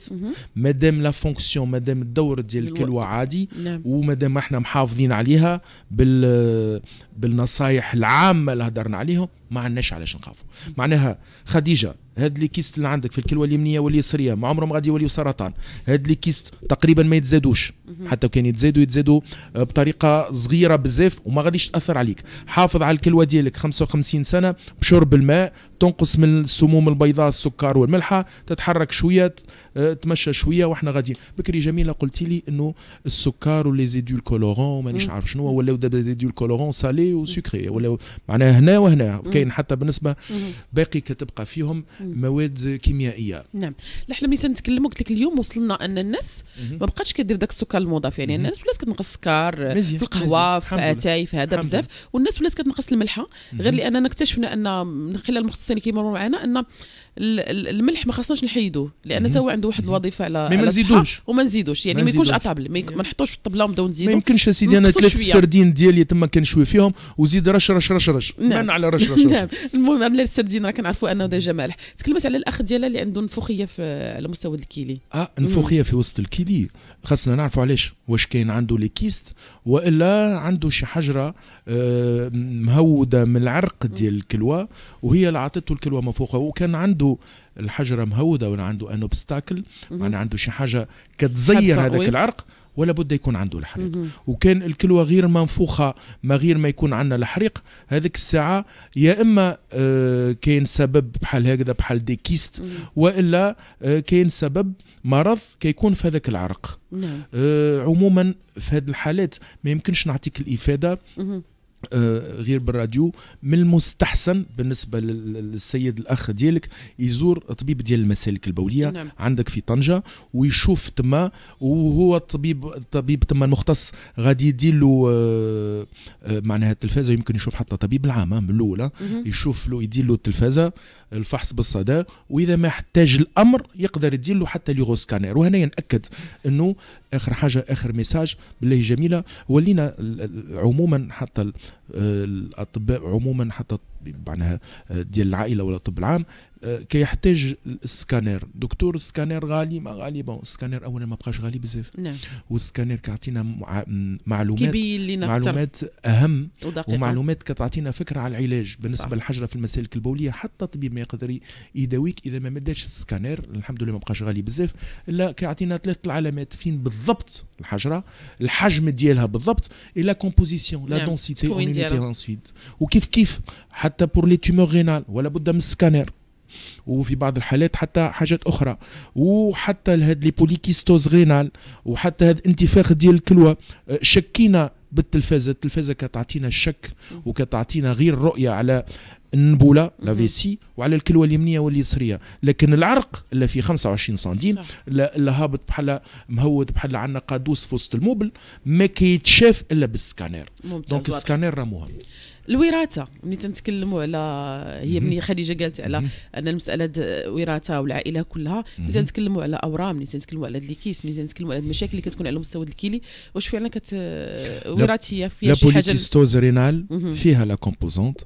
مادام لا فونكسيون مادام الدور ديال الكلوه عادي نعم. ومادام احنا محافظين عليها بال بالنصائح العامه اللي هدرنا عليهم ما عندناش علاش نخافوا معناها خديجه هاد لي كيست اللي عندك في الكلوه اليمنيه واليسريه ما عمرهم غادي يوليو سرطان هاد لي كيست تقريبا ما يتزادوش حتى كان يتزادوا يتزادوا ب آه، بطريقه صغيره بزاف وما غاديش تاثر عليك حافظ على الكلوه ديالك 55 سنه بشرب الماء تنقص من السموم البيضاء السكر والملحه تتحرك شويه آه، تمشى شويه واحنا غاديين بكري جميله قلتي لي انه السكر ولي كولورون مانيش عارف شنو ولاو دابا كولورون سالي وسكري ولاو معناها هنا وهنا كاين حتى بالنسبه باقي كتبقى فيهم مواد كيميائيه نعم احنا ملي تنتكلموا قلت لك اليوم وصلنا ان الناس ما بقاتش كدير داك السكر المضاف يعني الناس بلاص كتنقص السكر في القهوه في اتاي في هذا بزاف والناس ولات كتنقص الملحه غير لاننا اكتشفنا ان من خلال المختصين اللي كيمروا معنا ان الملح ما خصناش نحيدوه لان تا هو عنده واحد الوظيفه على ما نزيدوش وما نزيدوش يعني ما يكونش اطابل ما نحطوش في الطبله ونبداو نزيدو ما يمكنش يا سيدي انا ثلاث سردين ديالي تما كنشوي فيهم وزيد رش رش رش رش نعم. من على رش رش نعم المهم انا السردين راه كنعرفوا انه ديجا مالح تكلمت على الاخ ديالها اللي عنده نفوخيه في على مستوى الكيلي اه نفوخيه في وسط الكيلي خاصنا نعرفوا علاش واش كاين عنده لي كيست والا عنده شي حجره آه، مهوده من العرق ديال الكلوه وهي اللي عطته الكلوه مفوخه وكان عنده عنده الحجره مهوده ولا عنده ان اوبستاكل معناها عنده شي حاجه كتزير هذاك العرق ولا بد يكون عنده الحريق مم. وكان الكلوة غير منفوخة ما غير ما يكون عندنا الحريق هذيك الساعة يا إما آه، كاين سبب بحال هكذا بحال دي كيست مم. وإلا آه، كاين سبب مرض كيكون في هذاك العرق نعم. آه عموما في هذه الحالات ما يمكنش نعطيك الإفادة مم. آه، غير بالراديو من المستحسن بالنسبه للسيد الاخ ديالك يزور طبيب ديال المسالك البوليه نعم. عندك في طنجه ويشوف تما وهو الطبيب الطبيب تما المختص غادي يدير له آه، آه، معناها التلفازه يمكن يشوف حتى طبيب العامه من الاولى يشوف له يدير له التلفازه الفحص بالصدى واذا ما احتاج الامر يقدر يدير له حتى ليغوسكانير وهنا ناكد انه اخر حاجه اخر ميساج بالله جميله ولينا عموما حتى آه، الاطباء عموما حتى معناها آه، ديال العائله ولا الطب العام آه، كيحتاج السكانير دكتور السكانير غالي ما غالي بون السكانير اولا ما بقاش غالي بزاف نعم والسكانير كيعطينا معلومات معلومات اهم ودقيقة. ومعلومات كتعطينا فكره على العلاج بالنسبه للحجره في المسالك البوليه حتى الطبيب ما يقدر يداويك اذا ما مداش السكانير الحمد لله ما بقاش غالي بزاف لا كيعطينا ثلاث العلامات فين بالضبط الحجره الحجم ديالها بالضبط الا كومبوزيسيون لا دونسيتي وكيف كيف حتى بور لي تيمور رينال ولا بد من السكانير وفي بعض الحالات حتى حاجات اخرى وحتى هاد لي بوليكيستوز رينال وحتى هاد انتفاخ ديال الكلوه أه، شكينا بالتلفازه التلفازه كتعطينا الشك وكتعطينا غير رؤيه على النبوله لا فيسي وعلى الكلوه اليمنيه واليسريه لكن العرق اللي في 25 سنتيم اللي هابط بحال مهود بحال عندنا قادوس في وسط الموبل ما كيتشاف الا بالسكانير دونك السكانير راه مهم الوراثه ملي تنتكلموا على هي ملي خديجه قالت على ان المساله الوراثه والعائله كلها ملي تنتكلموا على اورام ملي تنتكلموا على الكيس ملي تنتكلموا على المشاكل اللي كتكون على مستوى الكلي واش فعلا كت وراثيه فيها شي حاجه لا بوليكيستوز رينال فيها لا كومبوزونت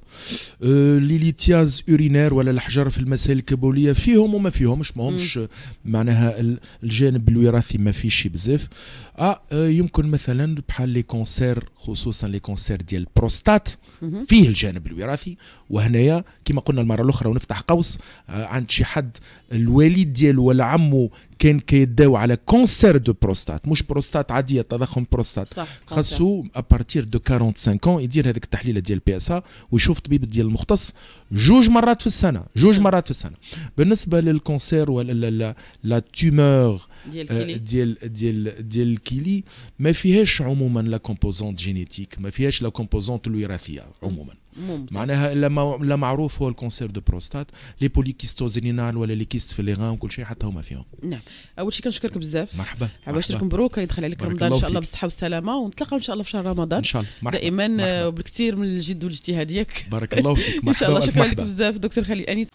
أه، ليليتياز اورينير ولا الحجر في المسائل الكبوليه فيهم وما فيهمش ماهمش معناها الجانب الوراثي ما فيش بزاف أه،, اه يمكن مثلا بحال لي كونسير خصوصا لي كونسير ديال البروستات فيه الجانب الوراثي وهنايا كما قلنا المره الاخرى ونفتح قوس آه، عند شي حد الوالد ديالو ولا عمو كان كيداو على كونسير دو بروستات مش بروستات عاديه تضخم بروستات خاصو ابارتير دو 45 ans يدير هذاك التحليله ديال بي اس ا ويشوف طبيب ديال المختص جوج مرات في السنه جوج مرات في السنه بالنسبه للكونسير ولا لا لا آه، ديال ديال ديال ديال الكيلي ما فيهاش عموما لا كومبوزونت جينيتيك ما فيهاش لا كومبوزونت الوراثيه عموما ممتاز. معناها لا لا معروف هو الكونسير دو بروستات لي بوليكيستوز رينال ولا لي كيست في لي غان وكل شيء حتى هما فيهم نعم اول شيء كنشكرك بزاف مرحبا عباشرك مبروك يدخل عليك رمضان ان شاء الله بالصحه والسلامه ونتلاقاو ان شاء الله في شهر رمضان ان شاء الله مرحبا. دائما وبالكثير من الجد والاجتهاد ياك بارك الله فيك ان شاء الله شكرا لك بزاف دكتور خليل انيس